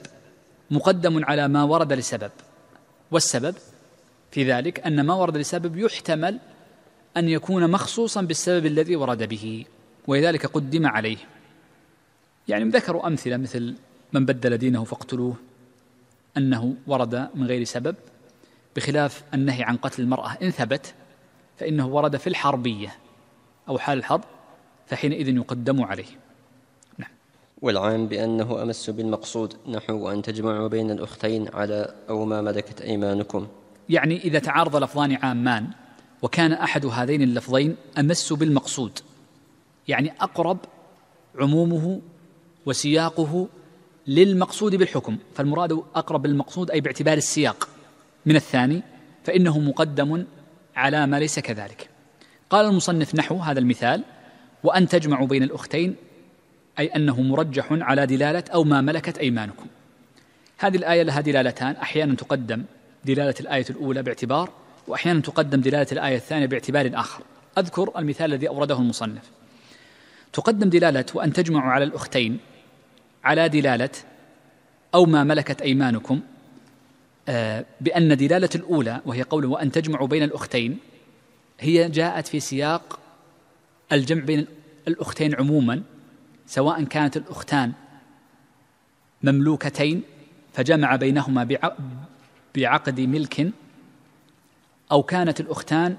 مقدم على ما ورد لسبب والسبب في ذلك أن ما ورد لسبب يحتمل أن يكون مخصوصا بالسبب الذي ورد به ولذلك قدم عليه يعني ذكروا أمثلة مثل من بدل دينه فاقتلوه أنه ورد من غير سبب بخلاف النهي عن قتل المرأة إن ثبت فإنه ورد في الحربية أو حال الحرب فحينئذ يقدم عليه نعم والعام بأنه أمس بالمقصود نحو أن تجمعوا بين الأختين على أو ما ملكت أيمانكم يعني إذا تعارض لفظان عامان وكان أحد هذين اللفظين أمس بالمقصود يعني أقرب عمومه وسياقه للمقصود بالحكم فالمراد أقرب المقصود أي باعتبار السياق من الثاني فإنه مقدم على ما ليس كذلك قال المصنف نحو هذا المثال وأن تجمعوا بين الأختين أي أنه مرجح على دلالة أو ما ملكت أيمانكم هذه الآية لها دلالتان أحيانا تقدم دلالة الآية الأولى باعتبار وأحيانا تقدم دلالة الآية الثانية باعتبار آخر أذكر المثال الذي أورده المصنف تقدم دلالة وأن تجمعوا على الأختين على دلالة أو ما ملكت أيمانكم آه، بأن دلالة الأولى وهي قوله وأن تجمعوا بين الأختين هي جاءت في سياق الجمع بين الأختين عموما سواء كانت الأختان مملوكتين فجمع بينهما بعقد ملك أو كانت الأختان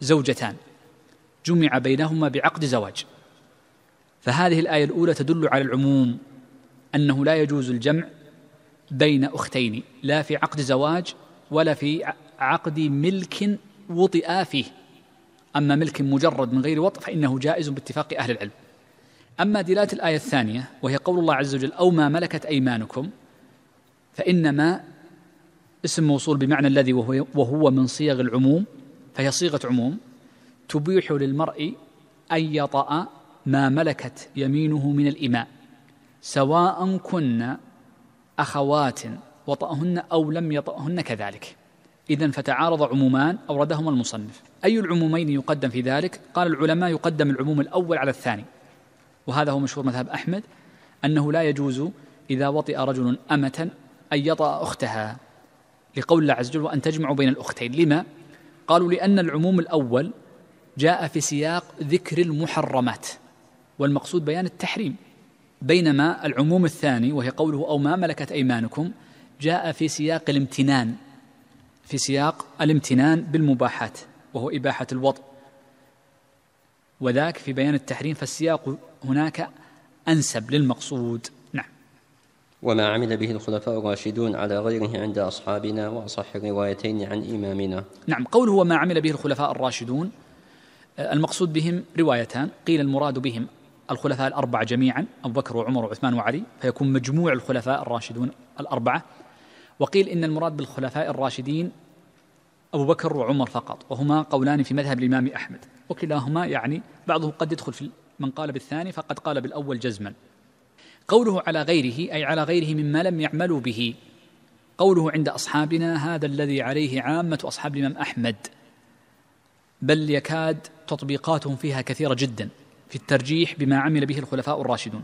زوجتان جمع بينهما بعقد زواج فهذه الآية الأولى تدل على العموم أنه لا يجوز الجمع بين أختين لا في عقد زواج ولا في عقد ملك وطئا فيه أما ملك مجرد من غير وطء فإنه جائز باتفاق أهل العلم أما دلالة الآية الثانية وهي قول الله عز وجل أو ما ملكت أيمانكم فإنما اسم موصول بمعنى الذي وهو, وهو من صيغ العموم فهي صيغة عموم تبيح للمرء أن يطأ ما ملكت يمينه من الإماء سواء كن أخوات وطأهن أو لم يطأهن كذلك إذا فتعارض عمومان أوردهما المصنف أي العمومين يقدم في ذلك قال العلماء يقدم العموم الأول على الثاني وهذا هو مشهور مذهب أحمد أنه لا يجوز إذا وطئ رجل أمة أن يطأ أختها لقول الله عز وجل وأن تجمعوا بين الأختين لما؟ قالوا لأن العموم الأول جاء في سياق ذكر المحرمات والمقصود بيان التحريم بينما العموم الثاني وهي قوله أو ما ملكت أيمانكم جاء في سياق الامتنان في سياق الامتنان بالمباحات وهو إباحة الوطء وذاك في بيان التحريم فالسياق هناك أنسب للمقصود نعم وما عمل به الخلفاء الراشدون على غيره عند أصحابنا وأصح الروايتين عن إمامنا نعم قوله وما عمل به الخلفاء الراشدون آه، المقصود بهم روايتان قيل المراد بهم الخلفاء الأربعة جميعا أبو بكر وعمر وعثمان وعلي فيكون مجموع الخلفاء الراشدون الأربعة وقيل إن المراد بالخلفاء الراشدين أبو بكر وعمر فقط وهما قولان في مذهب الإمام أحمد وكلاهما يعني بعضه قد يدخل في من قال بالثاني فقد قال بالأول جزما قوله على غيره أي على غيره مما لم يعملوا به قوله عند أصحابنا هذا الذي عليه عامة أصحاب الإمام أحمد بل يكاد تطبيقاتهم فيها كثيرة جدا في الترجيح بما عمل به الخلفاء الراشدون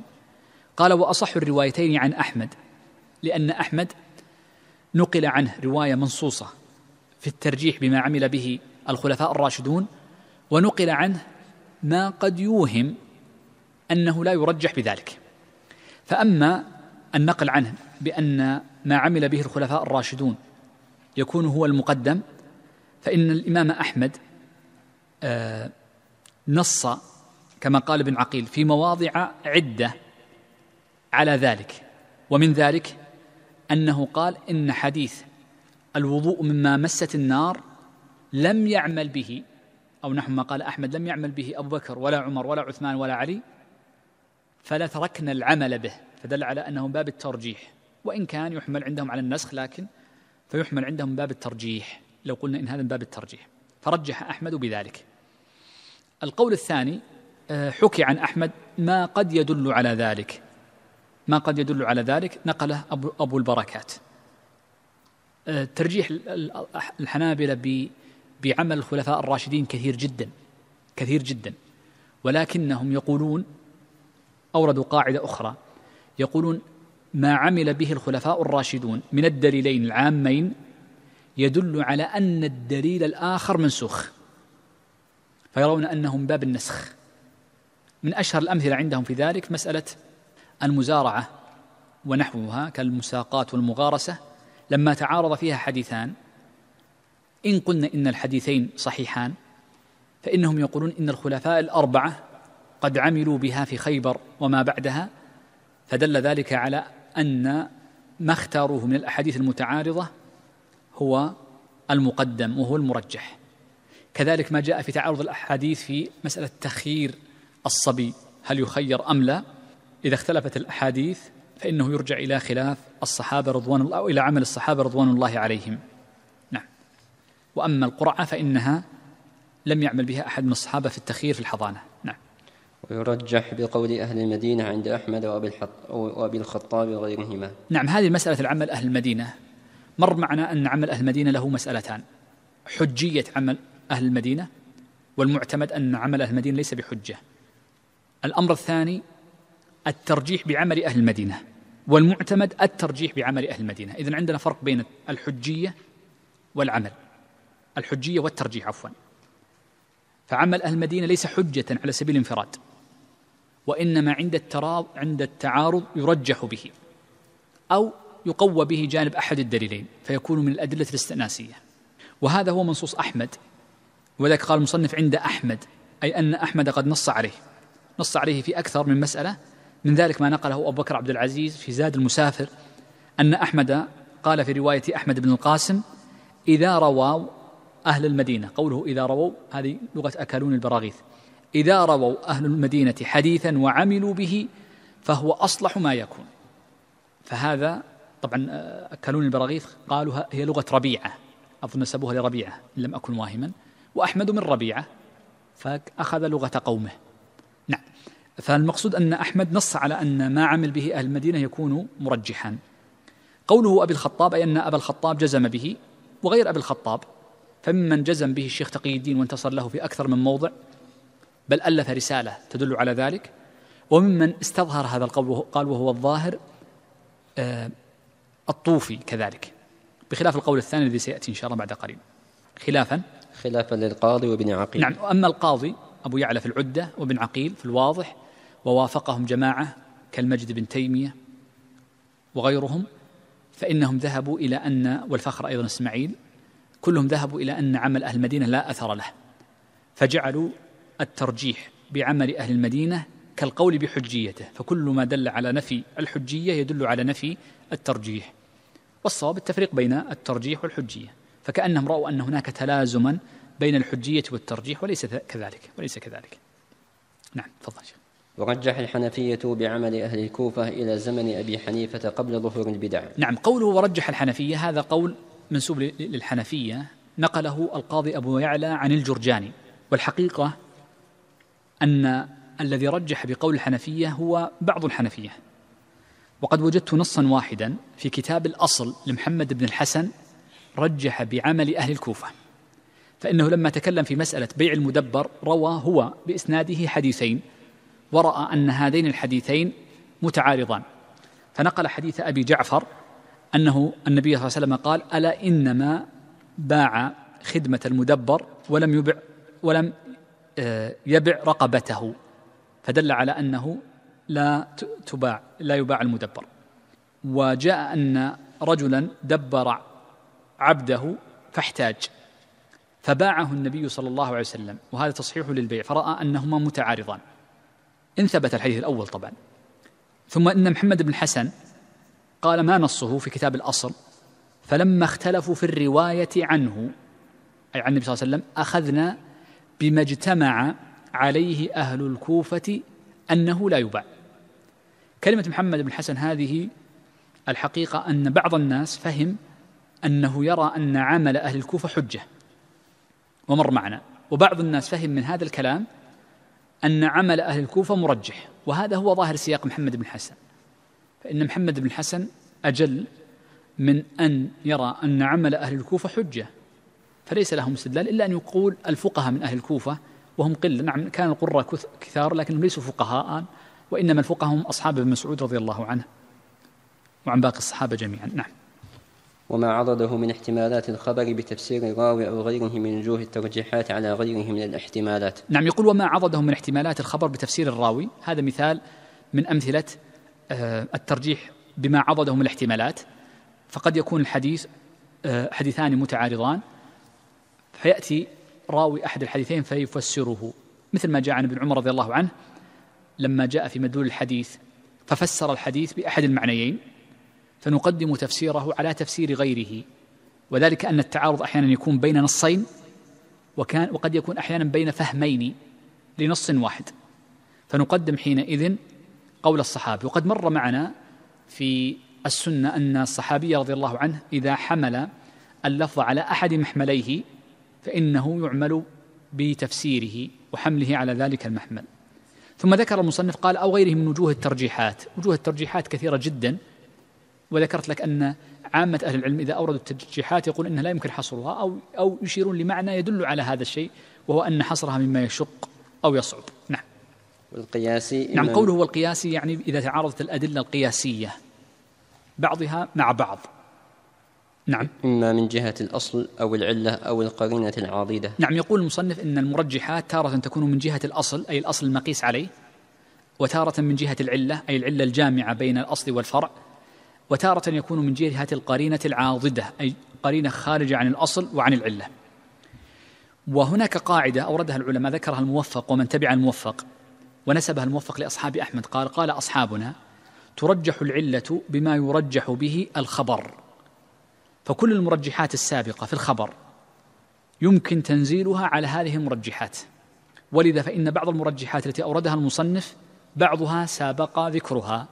قال وأصح الروايتين عن أحمد لأن أحمد نقل عنه رواية منصوصة في الترجيح بما عمل به الخلفاء الراشدون ونقل عنه ما قد يوهم انه لا يرجح بذلك فاما النقل عنه بان ما عمل به الخلفاء الراشدون يكون هو المقدم فان الامام احمد آه، نص كما قال ابن عقيل في مواضع عده على ذلك ومن ذلك انه قال ان حديث الوضوء مما مست النار لم يعمل به أو نحو ما قال أحمد لم يعمل به أبو بكر ولا عمر ولا عثمان ولا علي فلا تركنا العمل به فدل على أنه باب الترجيح وإن كان يحمل عندهم على النسخ لكن فيحمل عندهم باب الترجيح لو قلنا إن هذا باب الترجيح فرجح أحمد بذلك القول الثاني آه، حكي عن أحمد ما قد يدل على ذلك ما قد يدل على ذلك نقله أبو البركات ترجيح الحنابلة بعمل الخلفاء الراشدين كثير جدا كثير جدا ولكنهم يقولون أوردوا قاعدة أخرى يقولون ما عمل به الخلفاء الراشدون من الدليلين العامين يدل على أن الدليل الآخر منسوخ فيرون أنه من باب النسخ من أشهر الأمثلة عندهم في ذلك مسألة المزارعة ونحوها كالمساقات والمغارسة لما تعارض فيها حديثان إن قلنا إن الحديثين صحيحان فإنهم يقولون إن الخلفاء الأربعة قد عملوا بها في خيبر وما بعدها فدل ذلك على أن ما اختاروه من الأحاديث المتعارضة هو المقدم وهو المرجح كذلك ما جاء في تعارض الأحاديث في مسألة تخيير الصبي هل يخير أم لا إذا اختلفت الأحاديث فإنه يرجع إلى خلاف الصحابة رضوان الله أو إلى عمل الصحابة رضوان الله عليهم نعم وأما القرعة فإنها لم يعمل بها أحد من الصحابة في التخيير في الحضانة نعم ويرجح بقول أهل المدينة عند أحمد وأبي الخطاب وغيرهما نعم هذه مسألة العمل أهل المدينة مر معنا أن عمل أهل المدينة له مسألتان حجية عمل أهل المدينة والمعتمد أن عمل أهل المدينة ليس بحجة الأمر الثاني الترجيح بعمل أهل المدينة والمعتمد الترجيح بعمل أهل المدينة إذن عندنا فرق بين الحجية والعمل الحجية والترجيح عفوا فعمل أهل المدينة ليس حجة على سبيل الانفراد وإنما عند التراض عند التعارض يرجح به أو يقوى به جانب أحد الدليلين فيكون من الأدلة الاستئناسية وهذا هو منصوص أحمد ولذلك قال المصنف عند أحمد أي أن أحمد قد نص عليه نص عليه في أكثر من مسألة من ذلك ما نقله أبو بكر عبد العزيز في زاد المسافر أن أحمد قال في رواية أحمد بن القاسم إذا رووا أهل المدينة قوله إذا رووا هذه لغة أكلون البراغيث إذا رووا أهل المدينة حديثا وعملوا به فهو أصلح ما يكون فهذا طبعا آه، أكلون البراغيث قالوا هي لغة ربيعة أظن نسبوها لربيعة إن لم أكن واهما وأحمد من ربيعة فأخذ لغة قومه فالمقصود أن أحمد نص على أن ما عمل به أهل المدينة يكون مرجحا قوله أبي الخطاب أي أن أبا الخطاب جزم به وغير أبي الخطاب فممن جزم به الشيخ تقي الدين وانتصر له في أكثر من موضع بل ألف رسالة تدل على ذلك وممن استظهر هذا القول قال وهو الظاهر آه، الطوفي كذلك بخلاف القول الثاني الذي سيأتي إن شاء الله بعد قليل خلافا خلافا للقاضي وابن عقيل نعم أما القاضي أبو يعلى في العدة وابن عقيل في الواضح ووافقهم جماعة كالمجد بن تيمية وغيرهم فإنهم ذهبوا إلى أن والفخر أيضا إسماعيل كلهم ذهبوا إلى أن عمل أهل المدينة لا أثر له فجعلوا الترجيح بعمل أهل المدينة كالقول بحجيته فكل ما دل على نفي الحجية يدل على نفي الترجيح والصواب التفريق بين الترجيح والحجية فكأنهم رأوا أن هناك تلازما بين الحجية والترجيح وليس كذلك وليس كذلك نعم تفضل شيخ ورجح الحنفية بعمل أهل الكوفة إلى زمن أبي حنيفة قبل ظهور البدع نعم قوله ورجح الحنفية هذا قول منسوب للحنفية نقله القاضي أبو يعلى عن الجرجاني والحقيقة أن الذي رجح بقول الحنفية هو بعض الحنفية وقد وجدت نصا واحدا في كتاب الأصل لمحمد بن الحسن رجح بعمل أهل الكوفة فإنه لما تكلم في مسألة بيع المدبر روى هو بإسناده حديثين ورأى أن هذين الحديثين متعارضان فنقل حديث أبي جعفر أنه النبي صلى الله عليه وسلم قال ألا إنما باع خدمة المدبر ولم يبع ولم آه، يبع رقبته فدل على أنه لا تباع لا يباع المدبر وجاء أن رجلا دبر عبده فاحتاج فباعه النبي صلى الله عليه وسلم وهذا تصحيح للبيع فرأى أنهما متعارضان إن ثبت الحديث الأول طبعا ثم إن محمد بن حسن قال ما نصه في كتاب الأصل فلما اختلفوا في الرواية عنه أي عن النبي صلى الله عليه وسلم أخذنا بما اجتمع عليه أهل الكوفة أنه لا يباع كلمة محمد بن حسن هذه الحقيقة أن بعض الناس فهم أنه يرى أن عمل أهل الكوفة حجة ومر معنا وبعض الناس فهم من هذا الكلام أن عمل أهل الكوفة مرجح وهذا هو ظاهر سياق محمد بن حسن فإن محمد بن حسن أجل من أن يرى أن عمل أهل الكوفة حجة فليس لهم استدلال إلا أن يقول الفقهاء من أهل الكوفة وهم قلة نعم كان القراء كثار لكنهم ليسوا فقهاء وإنما الفقهاء هم أصحاب ابن مسعود رضي الله عنه وعن باقي الصحابة جميعا نعم وما عرضه من احتمالات الخبر بتفسير الراوي أو غيره من وجوه الترجيحات على غيره من الاحتمالات نعم يقول وما عرضه من احتمالات الخبر بتفسير الراوي هذا مثال من أمثلة آه، الترجيح بما عرضه من الاحتمالات فقد يكون الحديث آه، حديثان متعارضان فيأتي راوي أحد الحديثين فيفسره مثل ما جاء عن ابن عمر رضي الله عنه لما جاء في مدلول الحديث ففسر الحديث بأحد المعنيين فنقدم تفسيره على تفسير غيره وذلك أن التعارض أحيانا يكون بين نصين وكان وقد يكون أحيانا بين فهمين لنص واحد فنقدم حينئذ قول الصحابي وقد مر معنا في السنة أن الصحابي رضي الله عنه إذا حمل اللفظ على أحد محمليه فإنه يعمل بتفسيره وحمله على ذلك المحمل ثم ذكر المصنف قال أو غيره من وجوه الترجيحات وجوه الترجيحات كثيرة جدا وذكرت لك أن عامة أهل العلم إذا أوردوا الترجيحات يقول أنها لا يمكن حصرها أو أو يشيرون لمعنى يدل على هذا الشيء وهو أن حصرها مما يشق أو يصعب نعم والقياسي نعم قوله هو القياسي يعني إذا تعارضت الأدلة القياسية بعضها مع بعض نعم إما من جهة الأصل أو العلة أو القرينة العاضدة نعم يقول المصنف إن المرجحات تارة تكون من جهة الأصل أي الأصل المقيس عليه وتارة من جهة العلة أي العلة الجامعة بين الأصل والفرع وتارة يكون من جهة القرينة العاضدة أي قرينة خارجة عن الأصل وعن العلة وهناك قاعدة أوردها العلماء ذكرها الموفق ومن تبع الموفق ونسبها الموفق لأصحاب أحمد قال قال أصحابنا ترجح العلة بما يرجح به الخبر فكل المرجحات السابقة في الخبر يمكن تنزيلها على هذه المرجحات ولذا فإن بعض المرجحات التي أوردها المصنف بعضها سابق ذكرها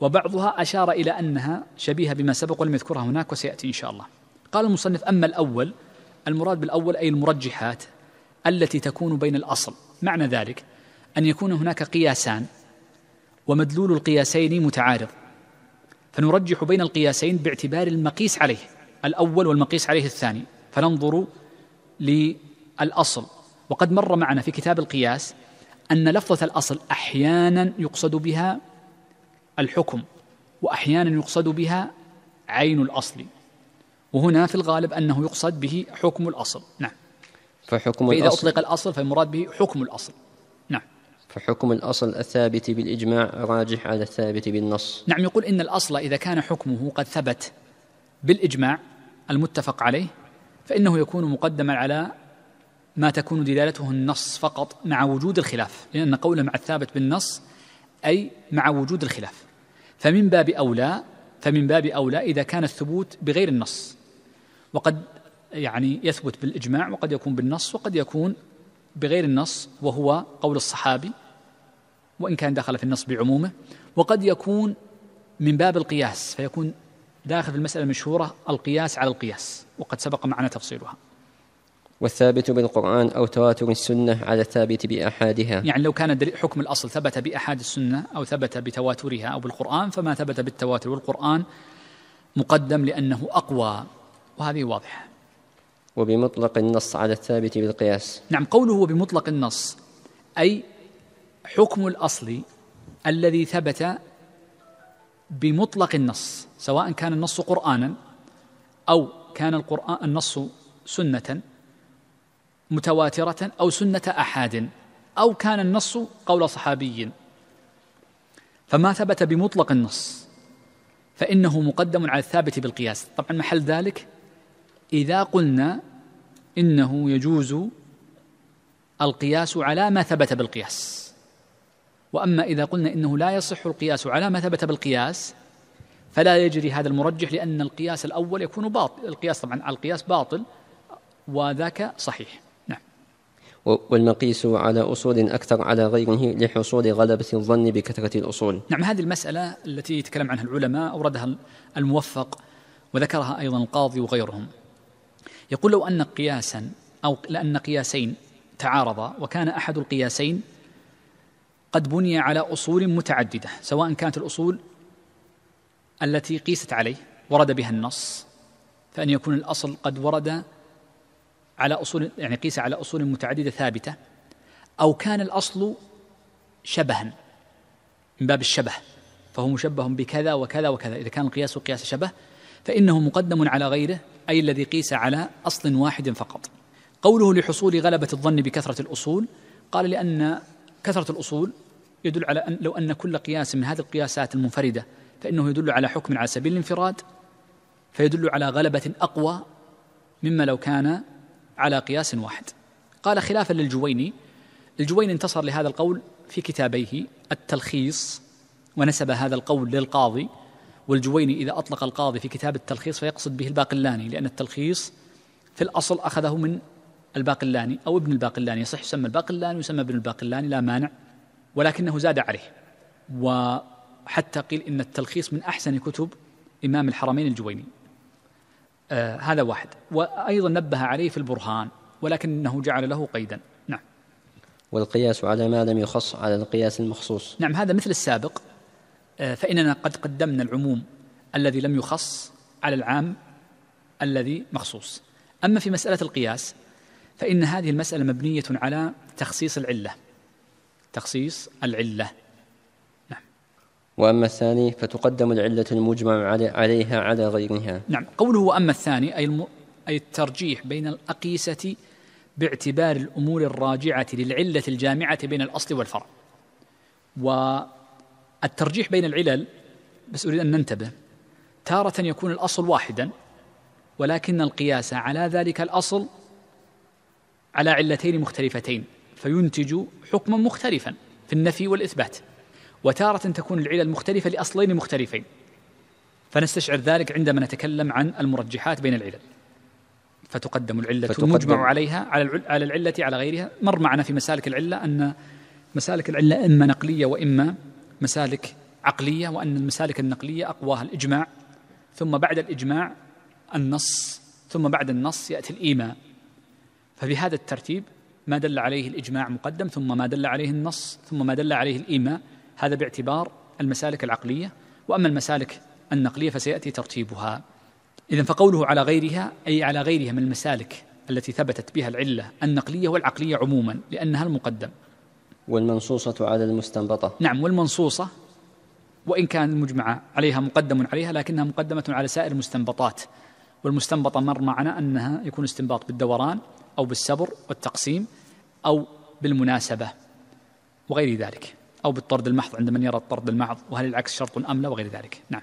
وبعضها أشار إلى أنها شبيهة بما سبق ولم يذكرها هناك وسيأتي إن شاء الله قال المصنف أما الأول المراد بالأول أي المرجحات التي تكون بين الأصل معنى ذلك أن يكون هناك قياسان ومدلول القياسين متعارض فنرجح بين القياسين باعتبار المقيس عليه الأول والمقيس عليه الثاني فننظر للأصل وقد مر معنا في كتاب القياس أن لفظة الأصل أحيانا يقصد بها الحكم واحيانا يقصد بها عين الاصل وهنا في الغالب انه يقصد به حكم الاصل نعم فحكم فاذا الأصل اطلق الاصل فالمراد به حكم الاصل نعم فحكم الاصل الثابت بالاجماع راجح على الثابت بالنص نعم يقول ان الاصل اذا كان حكمه قد ثبت بالاجماع المتفق عليه فانه يكون مقدما على ما تكون دلالته النص فقط مع وجود الخلاف لأن قوله مع الثابت بالنص أي مع وجود الخلاف فمن باب أولى فمن باب أولى إذا كان الثبوت بغير النص وقد يعني يثبت بالإجماع وقد يكون بالنص وقد يكون بغير النص وهو قول الصحابي وإن كان دخل في النص بعمومه وقد يكون من باب القياس فيكون داخل في المسألة المشهورة القياس على القياس وقد سبق معنا تفصيلها والثابت بالقرآن أو تواتر السنة على الثابت بأحادها يعني لو كان حكم الأصل ثبت بأحاد السنة أو ثبت بتواترها أو بالقرآن فما ثبت بالتواتر والقرآن مقدم لأنه أقوى وهذه واضحة وبمطلق النص على الثابت بالقياس نعم قوله وبمطلق النص أي حكم الأصل الذي ثبت بمطلق النص سواء كان النص قرآنا أو كان القرآن النص سنة متواترة أو سنة أحد أو كان النص قول صحابي فما ثبت بمطلق النص فإنه مقدم على الثابت بالقياس طبعا محل ذلك إذا قلنا إنه يجوز القياس على ما ثبت بالقياس وأما إذا قلنا إنه لا يصح القياس على ما ثبت بالقياس فلا يجري هذا المرجح لأن القياس الأول يكون باطل القياس طبعا على القياس باطل وذاك صحيح والمقيس على أصول أكثر على غيره لحصول غلبة الظن بكثرة الأصول نعم هذه المسألة التي يتكلم عنها العلماء أوردها الموفق وذكرها أيضا القاضي وغيرهم يقول لو أن قياسا أو لأن قياسين تعارضا وكان أحد القياسين قد بني على أصول متعددة سواء كانت الأصول التي قيست عليه ورد بها النص فأن يكون الأصل قد ورد على أصول يعني قيس على أصول متعددة ثابتة أو كان الأصل شبها من باب الشبه فهو مشبه بكذا وكذا وكذا إذا كان القياس قياس شبه فإنه مقدم على غيره أي الذي قيس على أصل واحد فقط قوله لحصول غلبة الظن بكثرة الأصول قال لأن كثرة الأصول يدل على أن لو أن كل قياس من هذه القياسات المنفردة فإنه يدل على حكم على سبيل الانفراد فيدل على غلبة أقوى مما لو كان على قياس واحد قال خلافا للجويني الجويني انتصر لهذا القول في كتابيه التلخيص ونسب هذا القول للقاضي والجويني إذا أطلق القاضي في كتاب التلخيص فيقصد به الباقلاني لأن التلخيص في الأصل أخذه من الباقلاني أو ابن الباقلاني يصح يسمى الباقلاني ويسمى ابن الباقلاني لا مانع ولكنه زاد عليه وحتى قيل إن التلخيص من أحسن كتب إمام الحرمين الجويني آه هذا واحد وأيضا نبه عليه في البرهان ولكنه جعل له قيدا نعم والقياس على ما لم يخص على القياس المخصوص نعم هذا مثل السابق آه فإننا قد قدمنا العموم الذي لم يخص على العام الذي مخصوص أما في مسألة القياس فإن هذه المسألة مبنية على تخصيص العلة تخصيص العلة وأما الثاني فتقدم العلة المجمع عليها على غيرها نعم قوله وأما الثاني أي, أي الترجيح بين الأقيسة باعتبار الأمور الراجعة للعلة الجامعة بين الأصل والفرع والترجيح بين العلل بس أريد أن ننتبه تارة يكون الأصل واحدا ولكن القياس على ذلك الأصل على علتين مختلفتين فينتج حكما مختلفا في النفي والإثبات وتارة تكون العلل مختلفة لأصلين مختلفين فنستشعر ذلك عندما نتكلم عن المرجحات بين العلل فتقدم العلة فتقدم المجمع عليها على على العلة على غيرها مر معنا في مسالك العلة أن مسالك العلة إما نقلية وإما مسالك عقلية وأن المسالك النقلية أقواها الإجماع ثم بعد الإجماع النص ثم بعد النص يأتي الإيماء ففي هذا الترتيب ما دل عليه الإجماع مقدم ثم ما دل عليه النص ثم ما دل عليه الإيماء هذا باعتبار المسالك العقلية وأما المسالك النقلية فسيأتي ترتيبها إذا فقوله على غيرها أي على غيرها من المسالك التي ثبتت بها العلة النقلية والعقلية عموما لأنها المقدم والمنصوصة على المستنبطة نعم والمنصوصة وإن كان المجمع عليها مقدم عليها لكنها مقدمة على سائر المستنبطات والمستنبطة مر معنا أنها يكون استنباط بالدوران أو بالسبر والتقسيم أو بالمناسبة وغير ذلك أو بالطرد المحض عند من يرى الطرد المحض وهل العكس شرط أم لا وغير ذلك نعم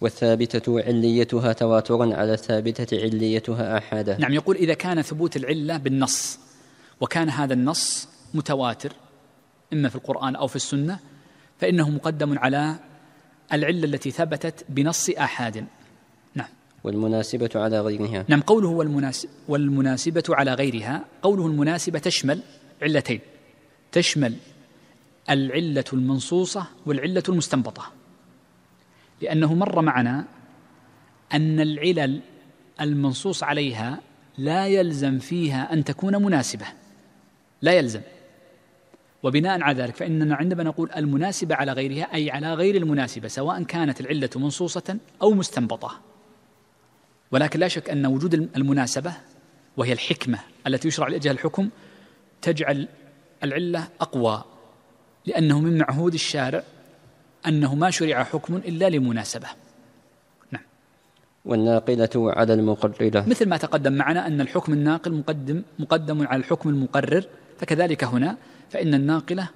والثابتة عليتها تواترا على الثابتة عليتها آحادا نعم يقول إذا كان ثبوت العلة بالنص وكان هذا النص متواتر إما في القرآن أو في السنة فإنه مقدم على العلة التي ثبتت بنص آحاد نعم والمناسبة على غيرها نعم قوله والمناسب والمناسبة على غيرها قوله المناسبة تشمل علتين تشمل العلة المنصوصة والعلة المستنبطة لأنه مر معنا أن العلل المنصوص عليها لا يلزم فيها أن تكون مناسبة لا يلزم وبناء على ذلك فإننا عندما نقول المناسبة على غيرها أي على غير المناسبة سواء كانت العلة منصوصة أو مستنبطة ولكن لا شك أن وجود المناسبة وهي الحكمة التي يشرع لأجلها الحكم تجعل العلة أقوى لأنه من معهود الشارع أنه ما شرع حكم إلا لمناسبة نعم والناقلة على المقررة مثل ما تقدم معنا أن الحكم الناقل مقدم مقدم على الحكم المقرر فكذلك هنا فإن الناقلة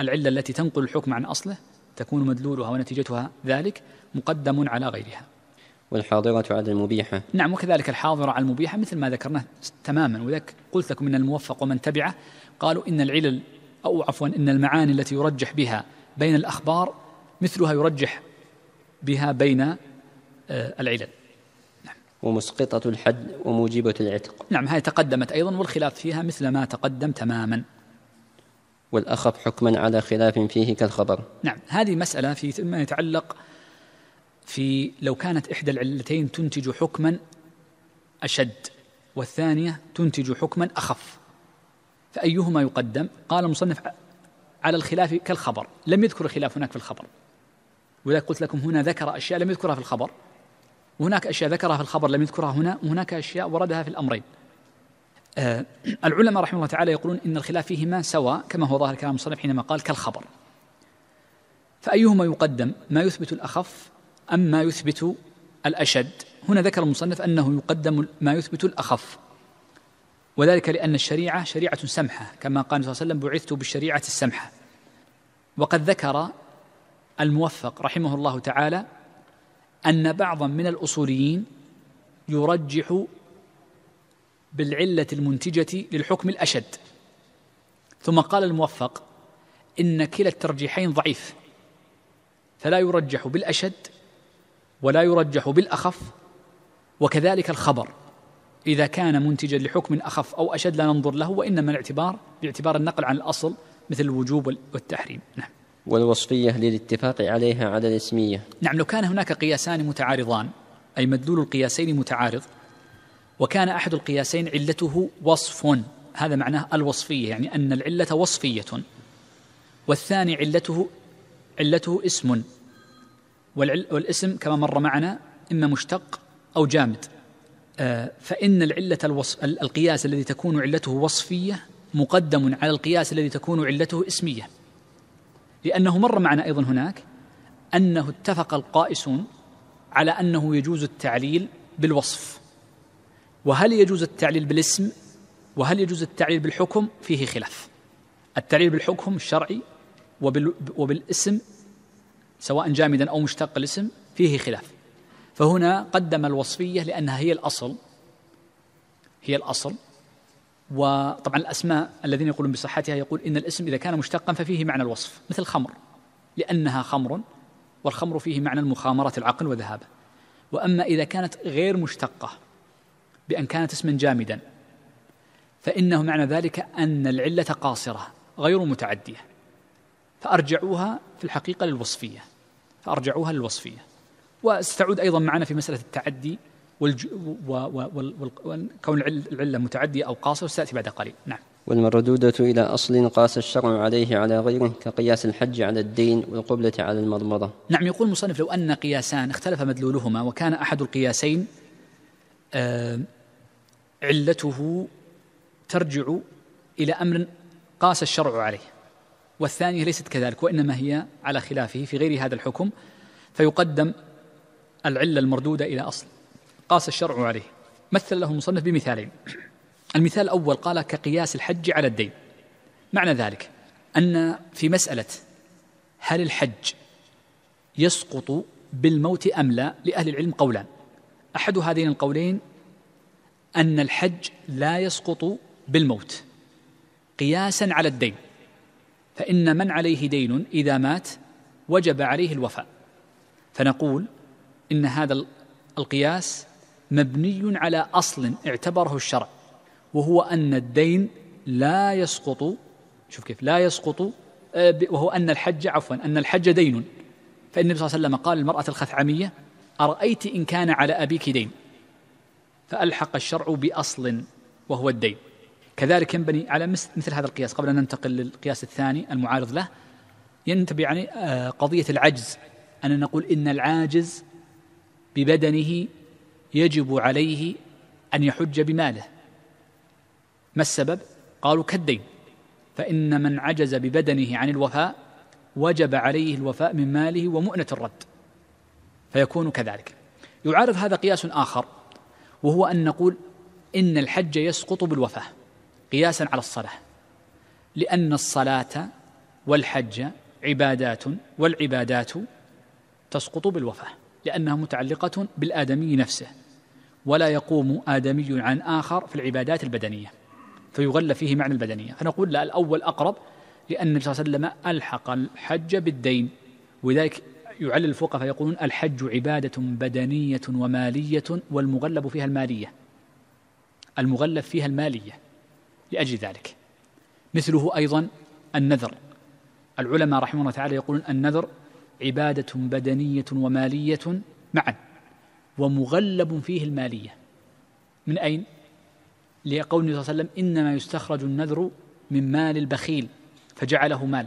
العلة التي تنقل الحكم عن أصله تكون مدلولها ونتيجتها ذلك مقدم على غيرها والحاضرة على المبيحة نعم وكذلك الحاضرة على المبيحة مثل ما ذكرناه تماما وذاك قلت لكم من الموفق ومن تبعه قالوا إن العلل أو عفوا إن المعاني التي يرجح بها بين الأخبار مثلها يرجح بها بين آه، العلل نعم. ومسقطة الحد وموجبة العتق نعم هذه تقدمت أيضا والخلاف فيها مثل ما تقدم تماما والأخف حكما على خلاف فيه كالخبر نعم هذه مسألة في ما يتعلق في لو كانت إحدى العلتين تنتج حكما أشد والثانية تنتج حكما أخف فأيهما يقدم قال المصنف على الخلاف كالخبر لم يذكر الخلاف هناك في الخبر ولذلك قلت لكم هنا ذكر أشياء لم يذكرها في الخبر وهناك أشياء ذكرها في الخبر لم يذكرها هنا وهناك أشياء وردها في الأمرين آه، العلماء رحمه الله تعالى يقولون إن الخلاف فيهما سواء كما هو ظاهر كلام المصنف حينما قال كالخبر فأيهما يقدم ما يثبت الأخف أم ما يثبت الأشد هنا ذكر المصنف أنه يقدم ما يثبت الأخف وذلك لأن الشريعة شريعة سمحة كما قال صلى الله عليه وسلم بعثت بالشريعة السمحة وقد ذكر الموفق رحمه الله تعالى أن بعضا من الأصوليين يرجح بالعلة المنتجة للحكم الأشد ثم قال الموفق إن كلا الترجيحين ضعيف فلا يرجح بالأشد ولا يرجح بالأخف وكذلك الخبر إذا كان منتجا لحكم أخف أو أشد لا ننظر له وإنما الاعتبار باعتبار النقل عن الأصل مثل الوجوب والتحريم نعم والوصفية للاتفاق عليها على الاسمية نعم لو كان هناك قياسان متعارضان أي مدلول القياسين متعارض وكان أحد القياسين علته وصف هذا معناه الوصفية يعني أن العلة وصفية والثاني علته علته اسم والاسم كما مر معنا إما مشتق أو جامد آه، فإن العلة الوصف القياس الذي تكون علته وصفية مقدم على القياس الذي تكون علته اسمية لأنه مر معنا أيضا هناك أنه اتفق القائسون على أنه يجوز التعليل بالوصف وهل يجوز التعليل بالاسم وهل يجوز التعليل بالحكم فيه خلاف التعليل بالحكم الشرعي وبال وبالاسم سواء جامدا أو مشتق الاسم فيه خلاف فهنا قدم الوصفية لأنها هي الأصل هي الأصل وطبعا الأسماء الذين يقولون بصحتها يقول إن الاسم إذا كان مشتقا ففيه معنى الوصف مثل خمر لأنها خمر والخمر فيه معنى مخامرة العقل وذهابه وأما إذا كانت غير مشتقة بأن كانت اسما جامدا فإنه معنى ذلك أن العلة قاصرة غير متعدية فأرجعوها في الحقيقة للوصفية فأرجعوها للوصفية وستعود أيضا معنا في مسألة التعدي والج... و... و... و... وكون العلة متعدية أو قاصرة وستاتي بعد قليل نعم والمردودة إلى أصل قاس الشرع عليه على غيره كقياس الحج على الدين والقبلة على المضمضة نعم يقول المصنف لو أن قياسان اختلف مدلولهما وكان أحد القياسين آه علته ترجع إلى أمر قاس الشرع عليه والثانية ليست كذلك وإنما هي على خلافه في غير هذا الحكم فيقدم العلة المردودة إلى أصل قاس الشرع عليه مثل له المصنف بمثالين المثال الأول قال كقياس الحج على الدين معنى ذلك أن في مسألة هل الحج يسقط بالموت أم لا لأهل العلم قولان أحد هذين القولين أن الحج لا يسقط بالموت قياسا على الدين فإن من عليه دين إذا مات وجب عليه الوفاء فنقول إن هذا القياس مبني على أصل اعتبره الشرع وهو أن الدين لا يسقط شوف كيف لا يسقط آه، وهو أن الحج عفوا أن الحج دين فإن النبي صلى الله عليه وسلم قال للمرأة الخثعمية أرأيت إن كان على أبيك دين فألحق الشرع بأصل وهو الدين كذلك ينبني على مثل هذا القياس قبل أن ننتقل للقياس الثاني المعارض له ينتبه يعني آه، قضية العجز أن نقول إن العاجز ببدنه يجب عليه ان يحج بماله ما السبب قالوا كالدين فان من عجز ببدنه عن الوفاء وجب عليه الوفاء من ماله ومؤنه الرد فيكون كذلك يعارض هذا قياس اخر وهو ان نقول ان الحج يسقط بالوفاه قياسا على الصلاه لان الصلاه والحج عبادات والعبادات تسقط بالوفاه لأنها متعلقة بالآدمي نفسه ولا يقوم آدمي عن آخر في العبادات البدنية فيغل فيه معنى البدنية فنقول لا الأول أقرب لأن النبي صلى الله عليه وسلم ألحق الحج بالدين ولذلك يعلل الفقهاء فيقولون الحج عبادة بدنية ومالية والمغلب فيها المالية المغلب فيها المالية لأجل ذلك مثله أيضا النذر العلماء رحمه الله تعالى يقولون النذر عباده بدنيه وماليه معا ومغلب فيه الماليه من اين لقول النبي صلى الله عليه وسلم انما يستخرج النذر من مال البخيل فجعله مال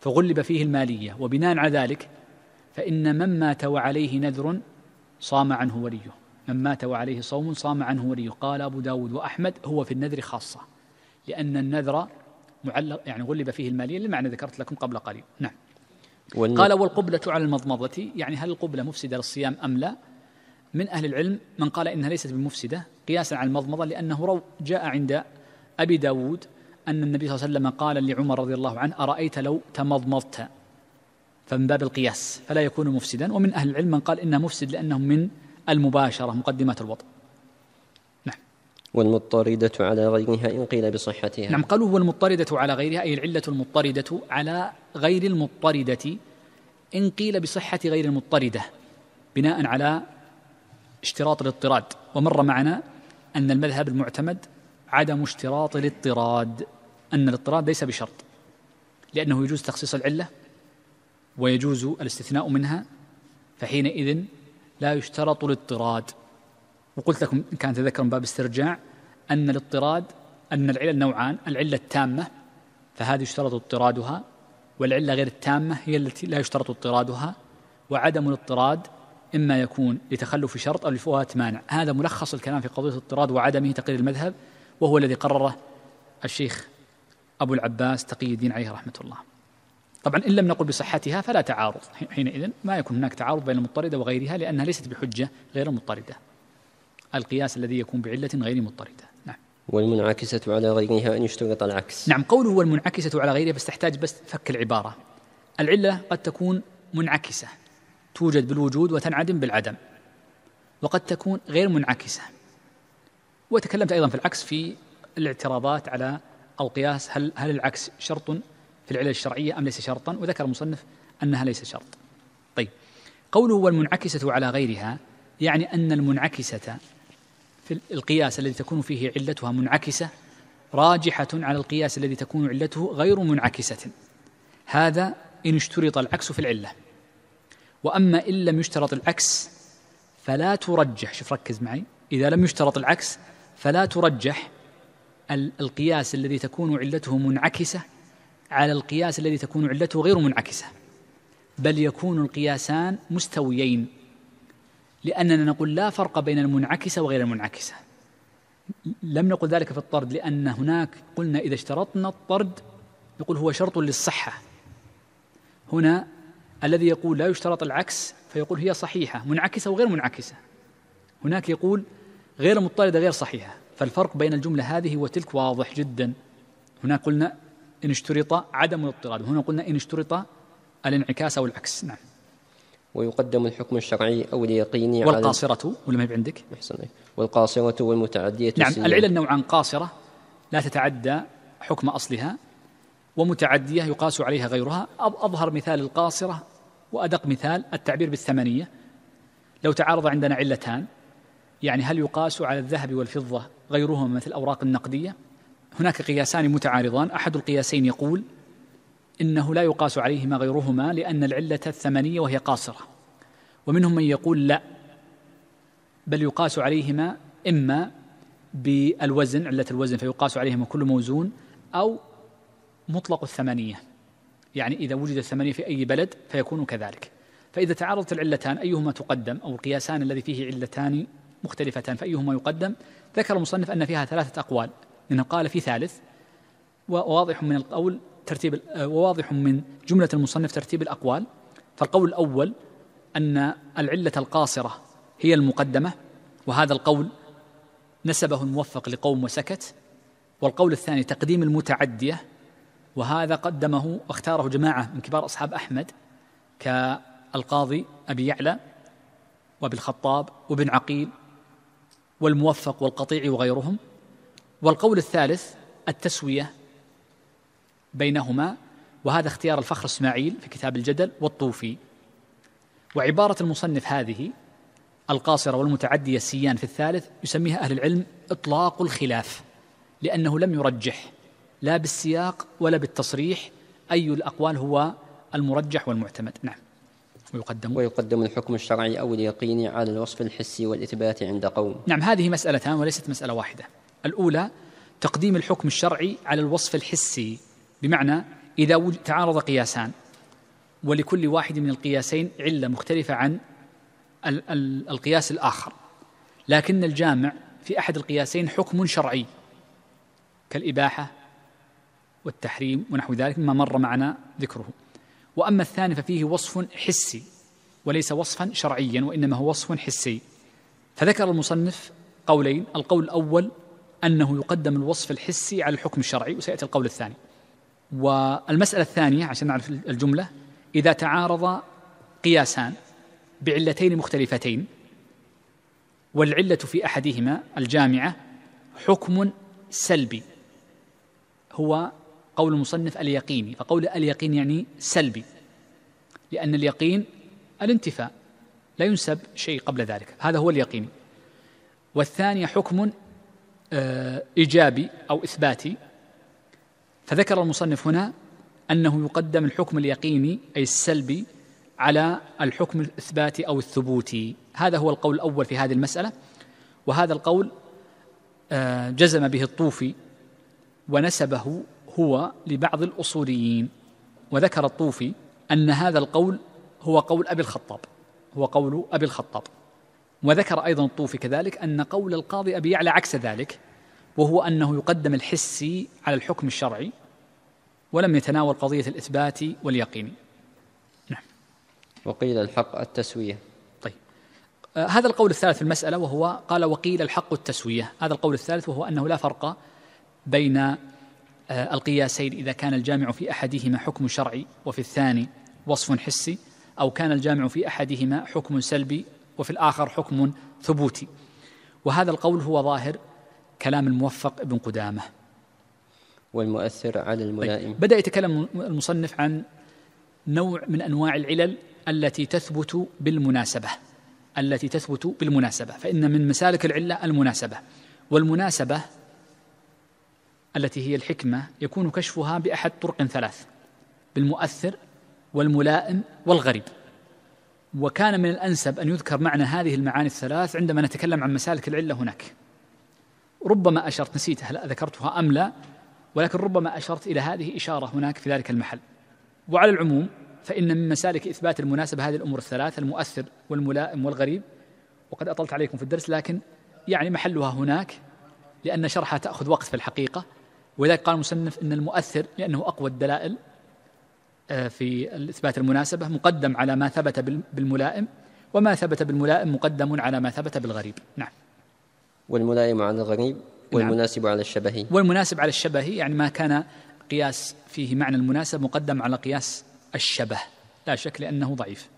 فغلب فيه الماليه وبناء على ذلك فان من مات وعليه نذر صام عنه وليه من مات وعليه صوم صام عنه وليه قال أبو داود وأحمد هو في النذر خاصة لأن النذر معلق يعني غلب فيه المالية للمعنى ذكرت لكم قبل قليل نعم والن... قال والقبلة على المضمضة يعني هل القبلة مفسدة للصيام أم لا من أهل العلم من قال إنها ليست بمفسدة قياسا على المضمضة لأنه رو جاء عند أبي داود أن النبي صلى الله عليه وسلم قال لعمر رضي الله عنه أرأيت لو تمضمضت فمن باب القياس فلا يكون مفسدا ومن أهل العلم من قال إنها مفسد لأنه من المباشرة مقدمات الوطن والمضطردة على غيرها إن قيل بصحتها نعم قالوا والمضطردة على غيرها أي العلة المضطردة على غير المضطردة إن قيل بصحة غير المضطردة بناء على اشتراط الاضطراد ومر معنا أن المذهب المعتمد عدم اشتراط الاضطراد أن الاضطراد ليس بشرط لأنه يجوز تخصيص العلة ويجوز الاستثناء منها فحينئذ لا يشترط الاضطراد وقلت لكم إن كان تذكر من باب استرجاع أن الاضطراد أن العلل نوعان العلة التامة فهذه يشترط اضطرادها والعلة غير التامة هي التي لا يشترط اضطرادها وعدم الاضطراد إما يكون لتخلف شرط أو لفوات مانع هذا ملخص الكلام في قضية الاضطراد وعدمه تقرير المذهب وهو الذي قرره الشيخ أبو العباس تقي الدين عليه رحمة الله طبعا إن لم نقل بصحتها فلا تعارض حينئذ ما يكون هناك تعارض بين المضطردة وغيرها لأنها ليست بحجة غير المضطردة القياس الذي يكون بعلة غير مضطردة نعم والمنعكسة على غيرها أن يشترط العكس نعم قوله والمنعكسة على غيرها بس تحتاج بس فك العبارة العلة قد تكون منعكسة توجد بالوجود وتنعدم بالعدم وقد تكون غير منعكسة وتكلمت أيضا في العكس في الاعتراضات على القياس هل, هل العكس شرط في العلل الشرعية أم ليس شرطا وذكر المصنف أنها ليس شرط طيب قوله والمنعكسة على غيرها يعني أن المنعكسة في القياس الذي تكون فيه علتها منعكسة راجحة على القياس الذي تكون علته غير منعكسة هذا إن اشترط العكس في العلة وأما إن لم يشترط العكس فلا ترجح شوف ركز معي إذا لم يشترط العكس فلا ترجح القياس الذي تكون علته منعكسة على القياس الذي تكون علته غير منعكسة بل يكون القياسان مستويين لأننا نقول لا فرق بين المنعكسة وغير المنعكسة لم نقل ذلك في الطرد لأن هناك قلنا إذا اشترطنا الطرد نقول هو شرط للصحة هنا الذي يقول لا يشترط العكس فيقول هي صحيحة منعكسة وغير منعكسة هناك يقول غير مضطردة غير صحيحة فالفرق بين الجملة هذه وتلك واضح جدا هنا قلنا إن اشترط عدم الاضطراد وهنا قلنا إن اشترط الانعكاس أو العكس نعم ويقدم الحكم الشرعي أو اليقيني والقاصرة ولا ما عندك؟ أحسن والقاصرة والمتعدية نعم السنين. العلل نوعان قاصرة لا تتعدى حكم أصلها ومتعدية يقاس عليها غيرها أظهر مثال القاصرة وأدق مثال التعبير بالثمنية لو تعارض عندنا علتان يعني هل يقاس على الذهب والفضة غيرهما مثل الأوراق النقدية هناك قياسان متعارضان أحد القياسين يقول إنه لا يقاس عليهما غيرهما لأن العلة الثمنية وهي قاصرة ومنهم من يقول لا بل يقاس عليهما إما بالوزن علة الوزن فيقاس عليهما كل موزون أو مطلق الثمنية يعني إذا وجد الثمنية في أي بلد فيكون كذلك فإذا تعارضت العلتان أيهما تقدم أو القياسان الذي فيه علتان مختلفتان فأيهما يقدم ذكر المصنف أن فيها ثلاثة أقوال لانه قال في ثالث وواضح من القول ترتيب آه، وواضح من جملة المصنف ترتيب الأقوال فالقول الأول أن العلة القاصرة هي المقدمة وهذا القول نسبه الموفق لقوم وسكت والقول الثاني تقديم المتعدية وهذا قدمه واختاره جماعة من كبار أصحاب أحمد كالقاضي أبي يعلى وابن الخطاب وابن عقيل والموفق والقطيع وغيرهم والقول الثالث التسوية بينهما وهذا اختيار الفخر اسماعيل في كتاب الجدل والطوفي وعبارة المصنف هذه القاصرة والمتعدية السيان في الثالث يسميها أهل العلم إطلاق الخلاف لأنه لم يرجح لا بالسياق ولا بالتصريح أي الأقوال هو المرجح والمعتمد نعم ويقدم ويقدم الحكم الشرعي أو اليقيني على الوصف الحسي والإثبات عند قوم نعم هذه مسألتان وليست مسألة واحدة الأولى تقديم الحكم الشرعي على الوصف الحسي بمعنى إذا تعارض قياسان ولكل واحد من القياسين علة مختلفة عن القياس الآخر لكن الجامع في أحد القياسين حكم شرعي كالإباحة والتحريم ونحو ذلك مما مر معنا ذكره وأما الثاني ففيه وصف حسي وليس وصفا شرعيا وإنما هو وصف حسي فذكر المصنف قولين القول الأول أنه يقدم الوصف الحسي على الحكم الشرعي وسيأتي القول الثاني والمسألة الثانية عشان نعرف الجملة إذا تعارض قياسان بعلتين مختلفتين والعلة في أحدهما الجامعة حكم سلبي هو قول المصنف اليقيني فقول اليقين يعني سلبي لأن اليقين الانتفاء لا ينسب شيء قبل ذلك هذا هو اليقيني والثانية حكم آه، إيجابي أو إثباتي فذكر المصنف هنا أنه يقدم الحكم اليقيني أي السلبي على الحكم الإثباتي أو الثبوتي هذا هو القول الأول في هذه المسألة وهذا القول آه، جزم به الطوفي ونسبه هو لبعض الأصوليين وذكر الطوفي أن هذا القول هو قول أبي الخطاب هو قول أبي الخطاب وذكر أيضا الطوفي كذلك أن قول القاضي أبي يعلى عكس ذلك وهو أنه يقدم الحسي على الحكم الشرعي ولم يتناول قضية الإثبات واليقين نعم وقيل الحق التسوية طيب آه هذا القول الثالث في المسألة وهو قال وقيل الحق التسوية هذا القول الثالث وهو أنه لا فرق بين آه القياسين إذا كان الجامع في أحدهما حكم شرعي وفي الثاني وصف حسي أو كان الجامع في أحدهما حكم سلبي وفي الآخر حكم ثبوتي وهذا القول هو ظاهر كلام الموفق ابن قدامه والمؤثر على طيب، الملائم طيب. بدأ يتكلم المصنف عن نوع من أنواع العلل التي تثبت بالمناسبة التي تثبت بالمناسبة فإن من مسالك العلة المناسبة والمناسبة التي هي الحكمة يكون كشفها بأحد طرق ثلاث بالمؤثر والملائم والغريب وكان من الأنسب أن يذكر معنى هذه المعاني الثلاث عندما نتكلم عن مسالك العلة هناك ربما أشرت نسيتها هل ذكرتها أم لا ولكن ربما أشرت إلى هذه إشارة هناك في ذلك المحل وعلى العموم فإن من مسالك إثبات المناسبة هذه الأمور الثلاثة المؤثر والملائم والغريب وقد أطلت عليكم في الدرس لكن يعني محلها هناك لأن شرحها تأخذ وقت في الحقيقة ولذلك قال المصنف أن المؤثر لأنه أقوى الدلائل آه، في إثبات المناسبة مقدم على ما ثبت بالملائم وما ثبت بالملائم مقدم على ما ثبت بالغريب نعم والملائم على الغريب نعم. والمناسب على الشبهي والمناسب على الشبهي يعني ما كان قياس فيه معنى المناسب مقدم على قياس الشبه لا شك لأنه ضعيف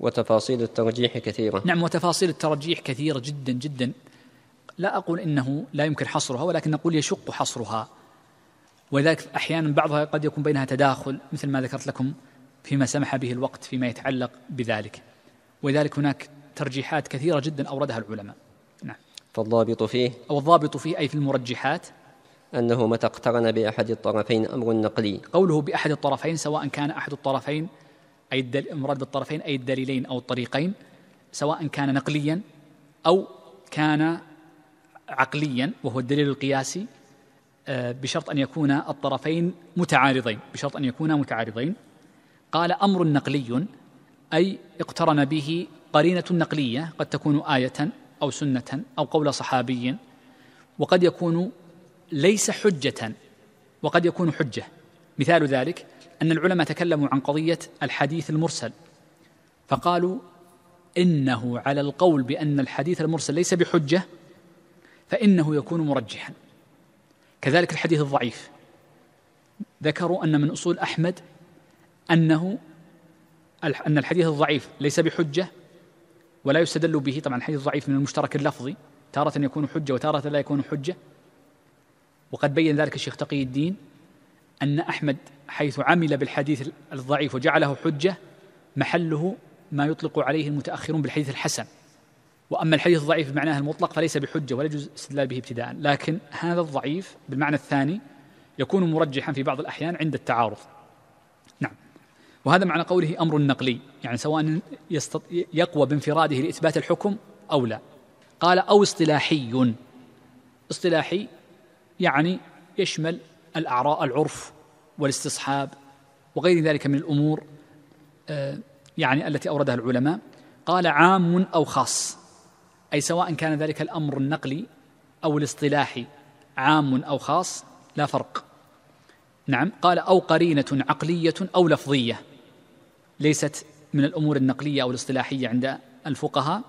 وتفاصيل الترجيح كثيرة نعم وتفاصيل الترجيح كثيرة جدا جدا لا أقول إنه لا يمكن حصرها ولكن نقول يشق حصرها ولذلك أحيانا بعضها قد يكون بينها تداخل مثل ما ذكرت لكم فيما سمح به الوقت فيما يتعلق بذلك ولذلك هناك ترجيحات كثيرة جدا أوردها العلماء فالضابط فيه أو الضابط فيه أي في المرجحات أنه متى اقترن بأحد الطرفين أمر نقلي قوله بأحد الطرفين سواء كان أحد الطرفين أي المراد بالطرفين أي الدليلين أو الطريقين سواء كان نقليا أو كان عقليا وهو الدليل القياسي آه، بشرط أن يكون الطرفين متعارضين بشرط أن يكون متعارضين قال أمر نقلي أي اقترن به قرينة نقلية قد تكون آية أو سنة أو قول صحابي وقد يكون ليس حجة وقد يكون حجة مثال ذلك أن العلماء تكلموا عن قضية الحديث المرسل فقالوا إنه على القول بأن الحديث المرسل ليس بحجة فإنه يكون مرجحا كذلك الحديث الضعيف ذكروا أن من أصول أحمد أنه أن الحديث الضعيف ليس بحجة ولا يستدل به طبعا الحديث ضعيف من المشترك اللفظي تارة يكون حجة وتارة لا يكون حجة وقد بين ذلك الشيخ تقي الدين أن أحمد حيث عمل بالحديث الضعيف وجعله حجة محله ما يطلق عليه المتأخرون بالحديث الحسن وأما الحديث الضعيف بمعناه المطلق فليس بحجة ولا يجوز استدلال به ابتداء لكن هذا الضعيف بالمعنى الثاني يكون مرجحا في بعض الأحيان عند التعارض وهذا معنى قوله أمر نقلي يعني سواء يستط... يقوى بانفراده لإثبات الحكم أو لا قال أو اصطلاحي اصطلاحي يعني يشمل الأعراء العرف والاستصحاب وغير ذلك من الأمور آه، يعني التي أوردها العلماء قال عام أو خاص أي سواء كان ذلك الأمر النقلي أو الاصطلاحي عام أو خاص لا فرق نعم قال أو قرينة عقلية أو لفظية ليست من الأمور النقلية أو الاصطلاحية عند الفقهاء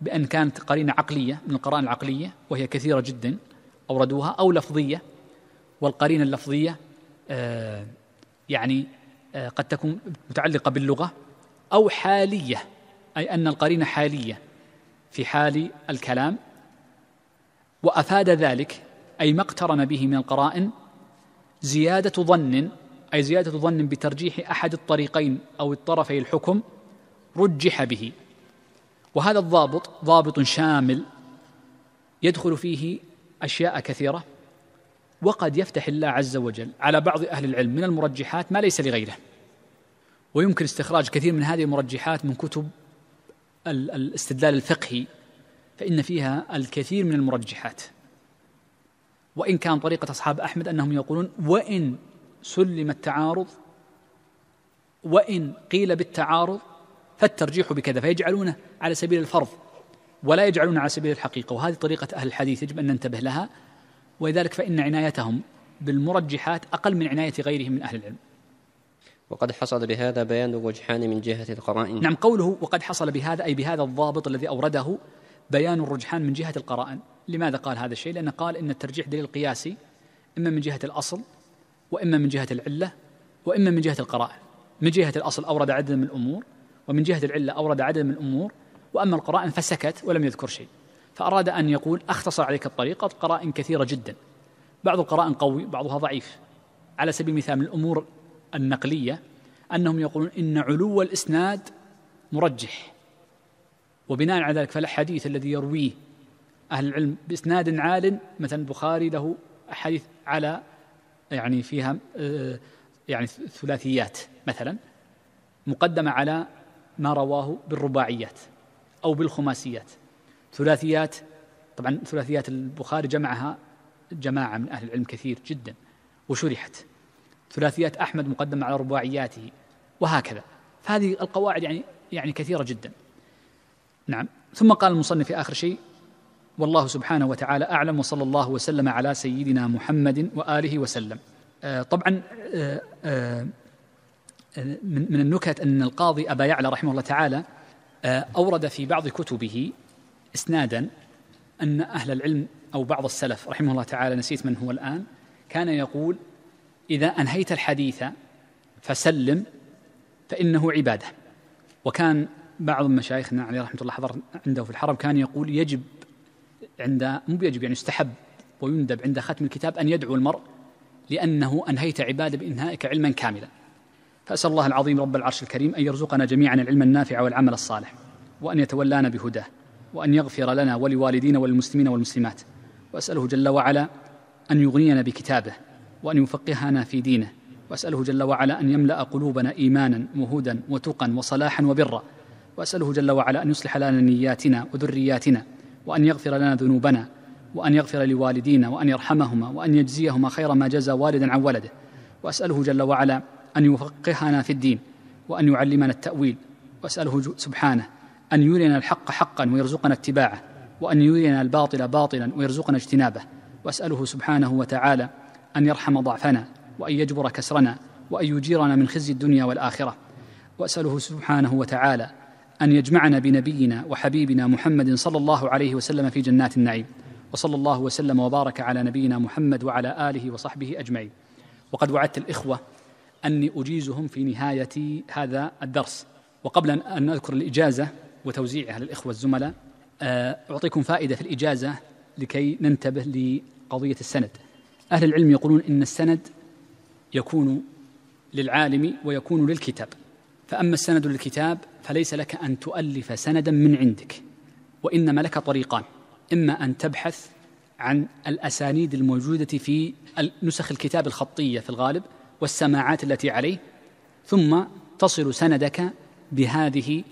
بأن كانت قرينة عقلية من القرائن العقلية وهي كثيرة جدا أوردوها أو لفظية والقرينة اللفظية آه، يعني آه، قد تكون متعلقة باللغة أو حالية أي أن القرينة حالية في حال الكلام وأفاد ذلك أي ما اقترن به من القرائن زيادة ظن أي زيادة ظن بترجيح أحد الطريقين أو الطرفي الحكم رجح به وهذا الضابط ضابط شامل يدخل فيه أشياء كثيرة وقد يفتح الله عز وجل على بعض أهل العلم من المرجحات ما ليس لغيره ويمكن استخراج كثير من هذه المرجحات من كتب الاستدلال الفقهي فإن فيها الكثير من المرجحات وإن كان طريقة أصحاب أحمد أنهم يقولون وإن سلم التعارض وإن قيل بالتعارض فالترجيح بكذا فيجعلونه على سبيل الفرض ولا يجعلون على سبيل الحقيقة وهذه طريقة أهل الحديث يجب أن ننتبه لها ولذلك فإن عنايتهم بالمرجحات أقل من عناية غيرهم من أهل العلم وقد حصل بهذا بيان الرجحان من جهة القرائن نعم قوله وقد حصل بهذا أي بهذا الضابط الذي أورده بيان الرجحان من جهة القرائن لماذا قال هذا الشيء؟ لأنه قال إن الترجيح دليل قياسي إما من جهة الأصل وإما من جهة العلة وإما من جهة القرائن من جهة الأصل أورد عدد من الأمور ومن جهة العلة أورد عدد من الأمور وأما القرائن فسكت ولم يذكر شيء فأراد أن يقول أختصر عليك الطريقة قرائن كثيرة جدا بعض القرائن قوي بعضها ضعيف على سبيل المثال من الأمور النقلية أنهم يقولون إن علو الإسناد مرجح وبناء على ذلك فالحديث الذي يرويه أهل العلم بإسناد عال مثلا البخاري له أحاديث على يعني فيها آه، يعني ثلاثيات مثلا مقدمة على ما رواه بالرباعيات أو بالخماسيات ثلاثيات طبعا ثلاثيات البخاري جمعها جماعة من أهل العلم كثير جدا وشرحت ثلاثيات أحمد مقدمة على رباعياته وهكذا فهذه القواعد يعني يعني كثيرة جدا نعم ثم قال المصنف في آخر شيء والله سبحانه وتعالى اعلم وصلى الله وسلم على سيدنا محمد واله وسلم آه، طبعا آه، آه، من النكت ان القاضي ابا يعلى رحمه الله تعالى اورد في بعض كتبه اسنادا ان اهل العلم او بعض السلف رحمه الله تعالى نسيت من هو الان كان يقول اذا انهيت الحديث فسلم فانه عباده وكان بعض مشايخنا عليه رحمه الله حضر عنده في الحرم كان يقول يجب عند مو بيجب يعني يستحب ويندب عند ختم الكتاب أن يدعو المرء لأنه أنهيت عبادة بإنهائك علما كاملا فأسأل الله العظيم رب العرش الكريم أن يرزقنا جميعا العلم النافع والعمل الصالح وأن يتولانا بهداه وأن يغفر لنا ولوالدينا وللمسلمين والمسلمات وأسأله جل وعلا أن يغنينا بكتابه وأن يفقهنا في دينه وأسأله جل وعلا أن يملأ قلوبنا إيمانا وهدى وتقى وصلاحا وبرا وأسأله جل وعلا أن يصلح لنا نياتنا وذرياتنا وان يغفر لنا ذنوبنا وان يغفر لوالدينا وان يرحمهما وان يجزيهما خير ما جزى والدا عن ولده واساله جل وعلا ان يفقهنا في الدين وان يعلمنا التاويل واساله سبحانه ان يرينا الحق حقا ويرزقنا اتباعه وان يرينا الباطل باطلا ويرزقنا اجتنابه واساله سبحانه وتعالى ان يرحم ضعفنا وان يجبر كسرنا وان يجيرنا من خزي الدنيا والاخره واساله سبحانه وتعالى ان يجمعنا بنبينا وحبيبنا محمد صلى الله عليه وسلم في جنات النعيم وصلى الله وسلم وبارك على نبينا محمد وعلى اله وصحبه اجمعين وقد وعدت الاخوه اني اجيزهم في نهايه هذا الدرس وقبل ان اذكر الاجازه وتوزيعها للاخوه الزملاء آه، اعطيكم فائده في الاجازه لكي ننتبه لقضيه السند اهل العلم يقولون ان السند يكون للعالم ويكون للكتاب فاما السند للكتاب فليس لك أن تؤلف سندا من عندك وإنما لك طريقان إما أن تبحث عن الأسانيد الموجودة في نسخ الكتاب الخطية في الغالب والسماعات التي عليه ثم تصل سندك بهذه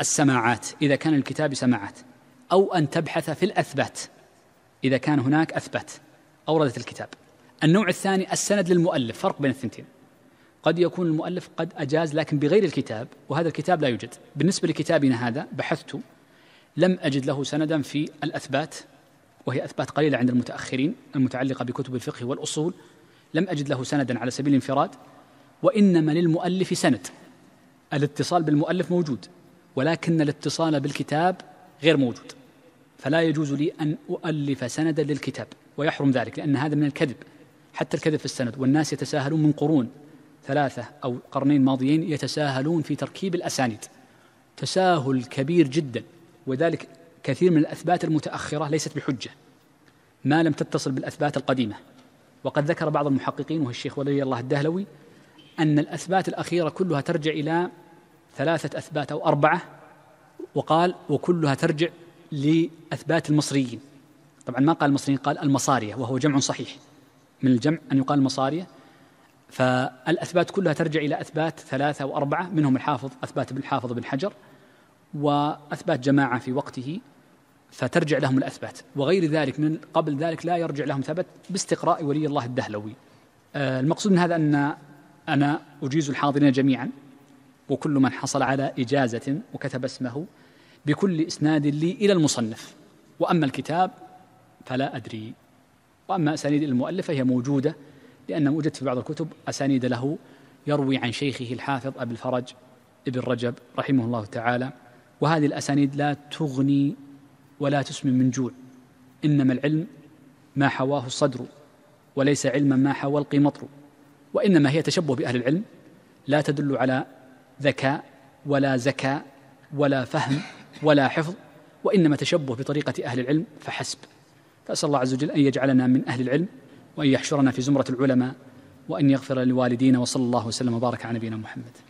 السماعات إذا كان الكتاب سماعات أو أن تبحث في الأثبات إذا كان هناك أثبات أوردت الكتاب النوع الثاني السند للمؤلف فرق بين الثنتين قد يكون المؤلف قد أجاز لكن بغير الكتاب وهذا الكتاب لا يوجد بالنسبة لكتابنا هذا بحثت لم أجد له سندا في الأثبات وهي أثبات قليلة عند المتأخرين المتعلقة بكتب الفقه والأصول لم أجد له سندا على سبيل الانفراد وإنما للمؤلف سند الاتصال بالمؤلف موجود ولكن الاتصال بالكتاب غير موجود فلا يجوز لي أن أؤلف سندا للكتاب ويحرم ذلك لأن هذا من الكذب حتى الكذب في السند والناس يتساهلون من قرون ثلاثة أو قرنين ماضيين يتساهلون في تركيب الأسانيد تساهل كبير جدا وذلك كثير من الأثبات المتأخرة ليست بحجة ما لم تتصل بالأثبات القديمة وقد ذكر بعض المحققين وهو الشيخ ولي الله الدهلوي أن الأثبات الأخيرة كلها ترجع إلى ثلاثة أثبات أو أربعة وقال وكلها ترجع لأثبات المصريين طبعا ما قال المصريين قال المصارية وهو جمع صحيح من الجمع أن يقال المصارية فالأثبات كلها ترجع إلى أثبات ثلاثة وأربعة منهم الحافظ أثبات ابن الحافظ بن حجر وأثبات جماعة في وقته فترجع لهم الأثبات وغير ذلك من قبل ذلك لا يرجع لهم ثبت باستقراء ولي الله الدهلوي آه، المقصود من هذا أن أنا أجيز الحاضرين جميعا وكل من حصل على إجازة وكتب اسمه بكل إسناد لي إلى المصنف وأما الكتاب فلا أدري وأما أسانيد المؤلف فهي موجودة لأنه وجدت في بعض الكتب أسانيد له يروي عن شيخه الحافظ أبي الفرج ابن رجب رحمه الله تعالى وهذه الأسانيد لا تغني ولا تسمن من جوع إنما العلم ما حواه الصدر وليس علما ما حوى القمطر وإنما هي تشبه بأهل العلم لا تدل على ذكاء ولا زكاء ولا فهم ولا حفظ وإنما تشبه بطريقة أهل العلم فحسب فأسأل الله عز وجل أن يجعلنا من أهل العلم وأن يحشرنا في زمرة العلماء وأن يغفر لوالدينا وصلى الله وسلم وبارك على نبينا محمد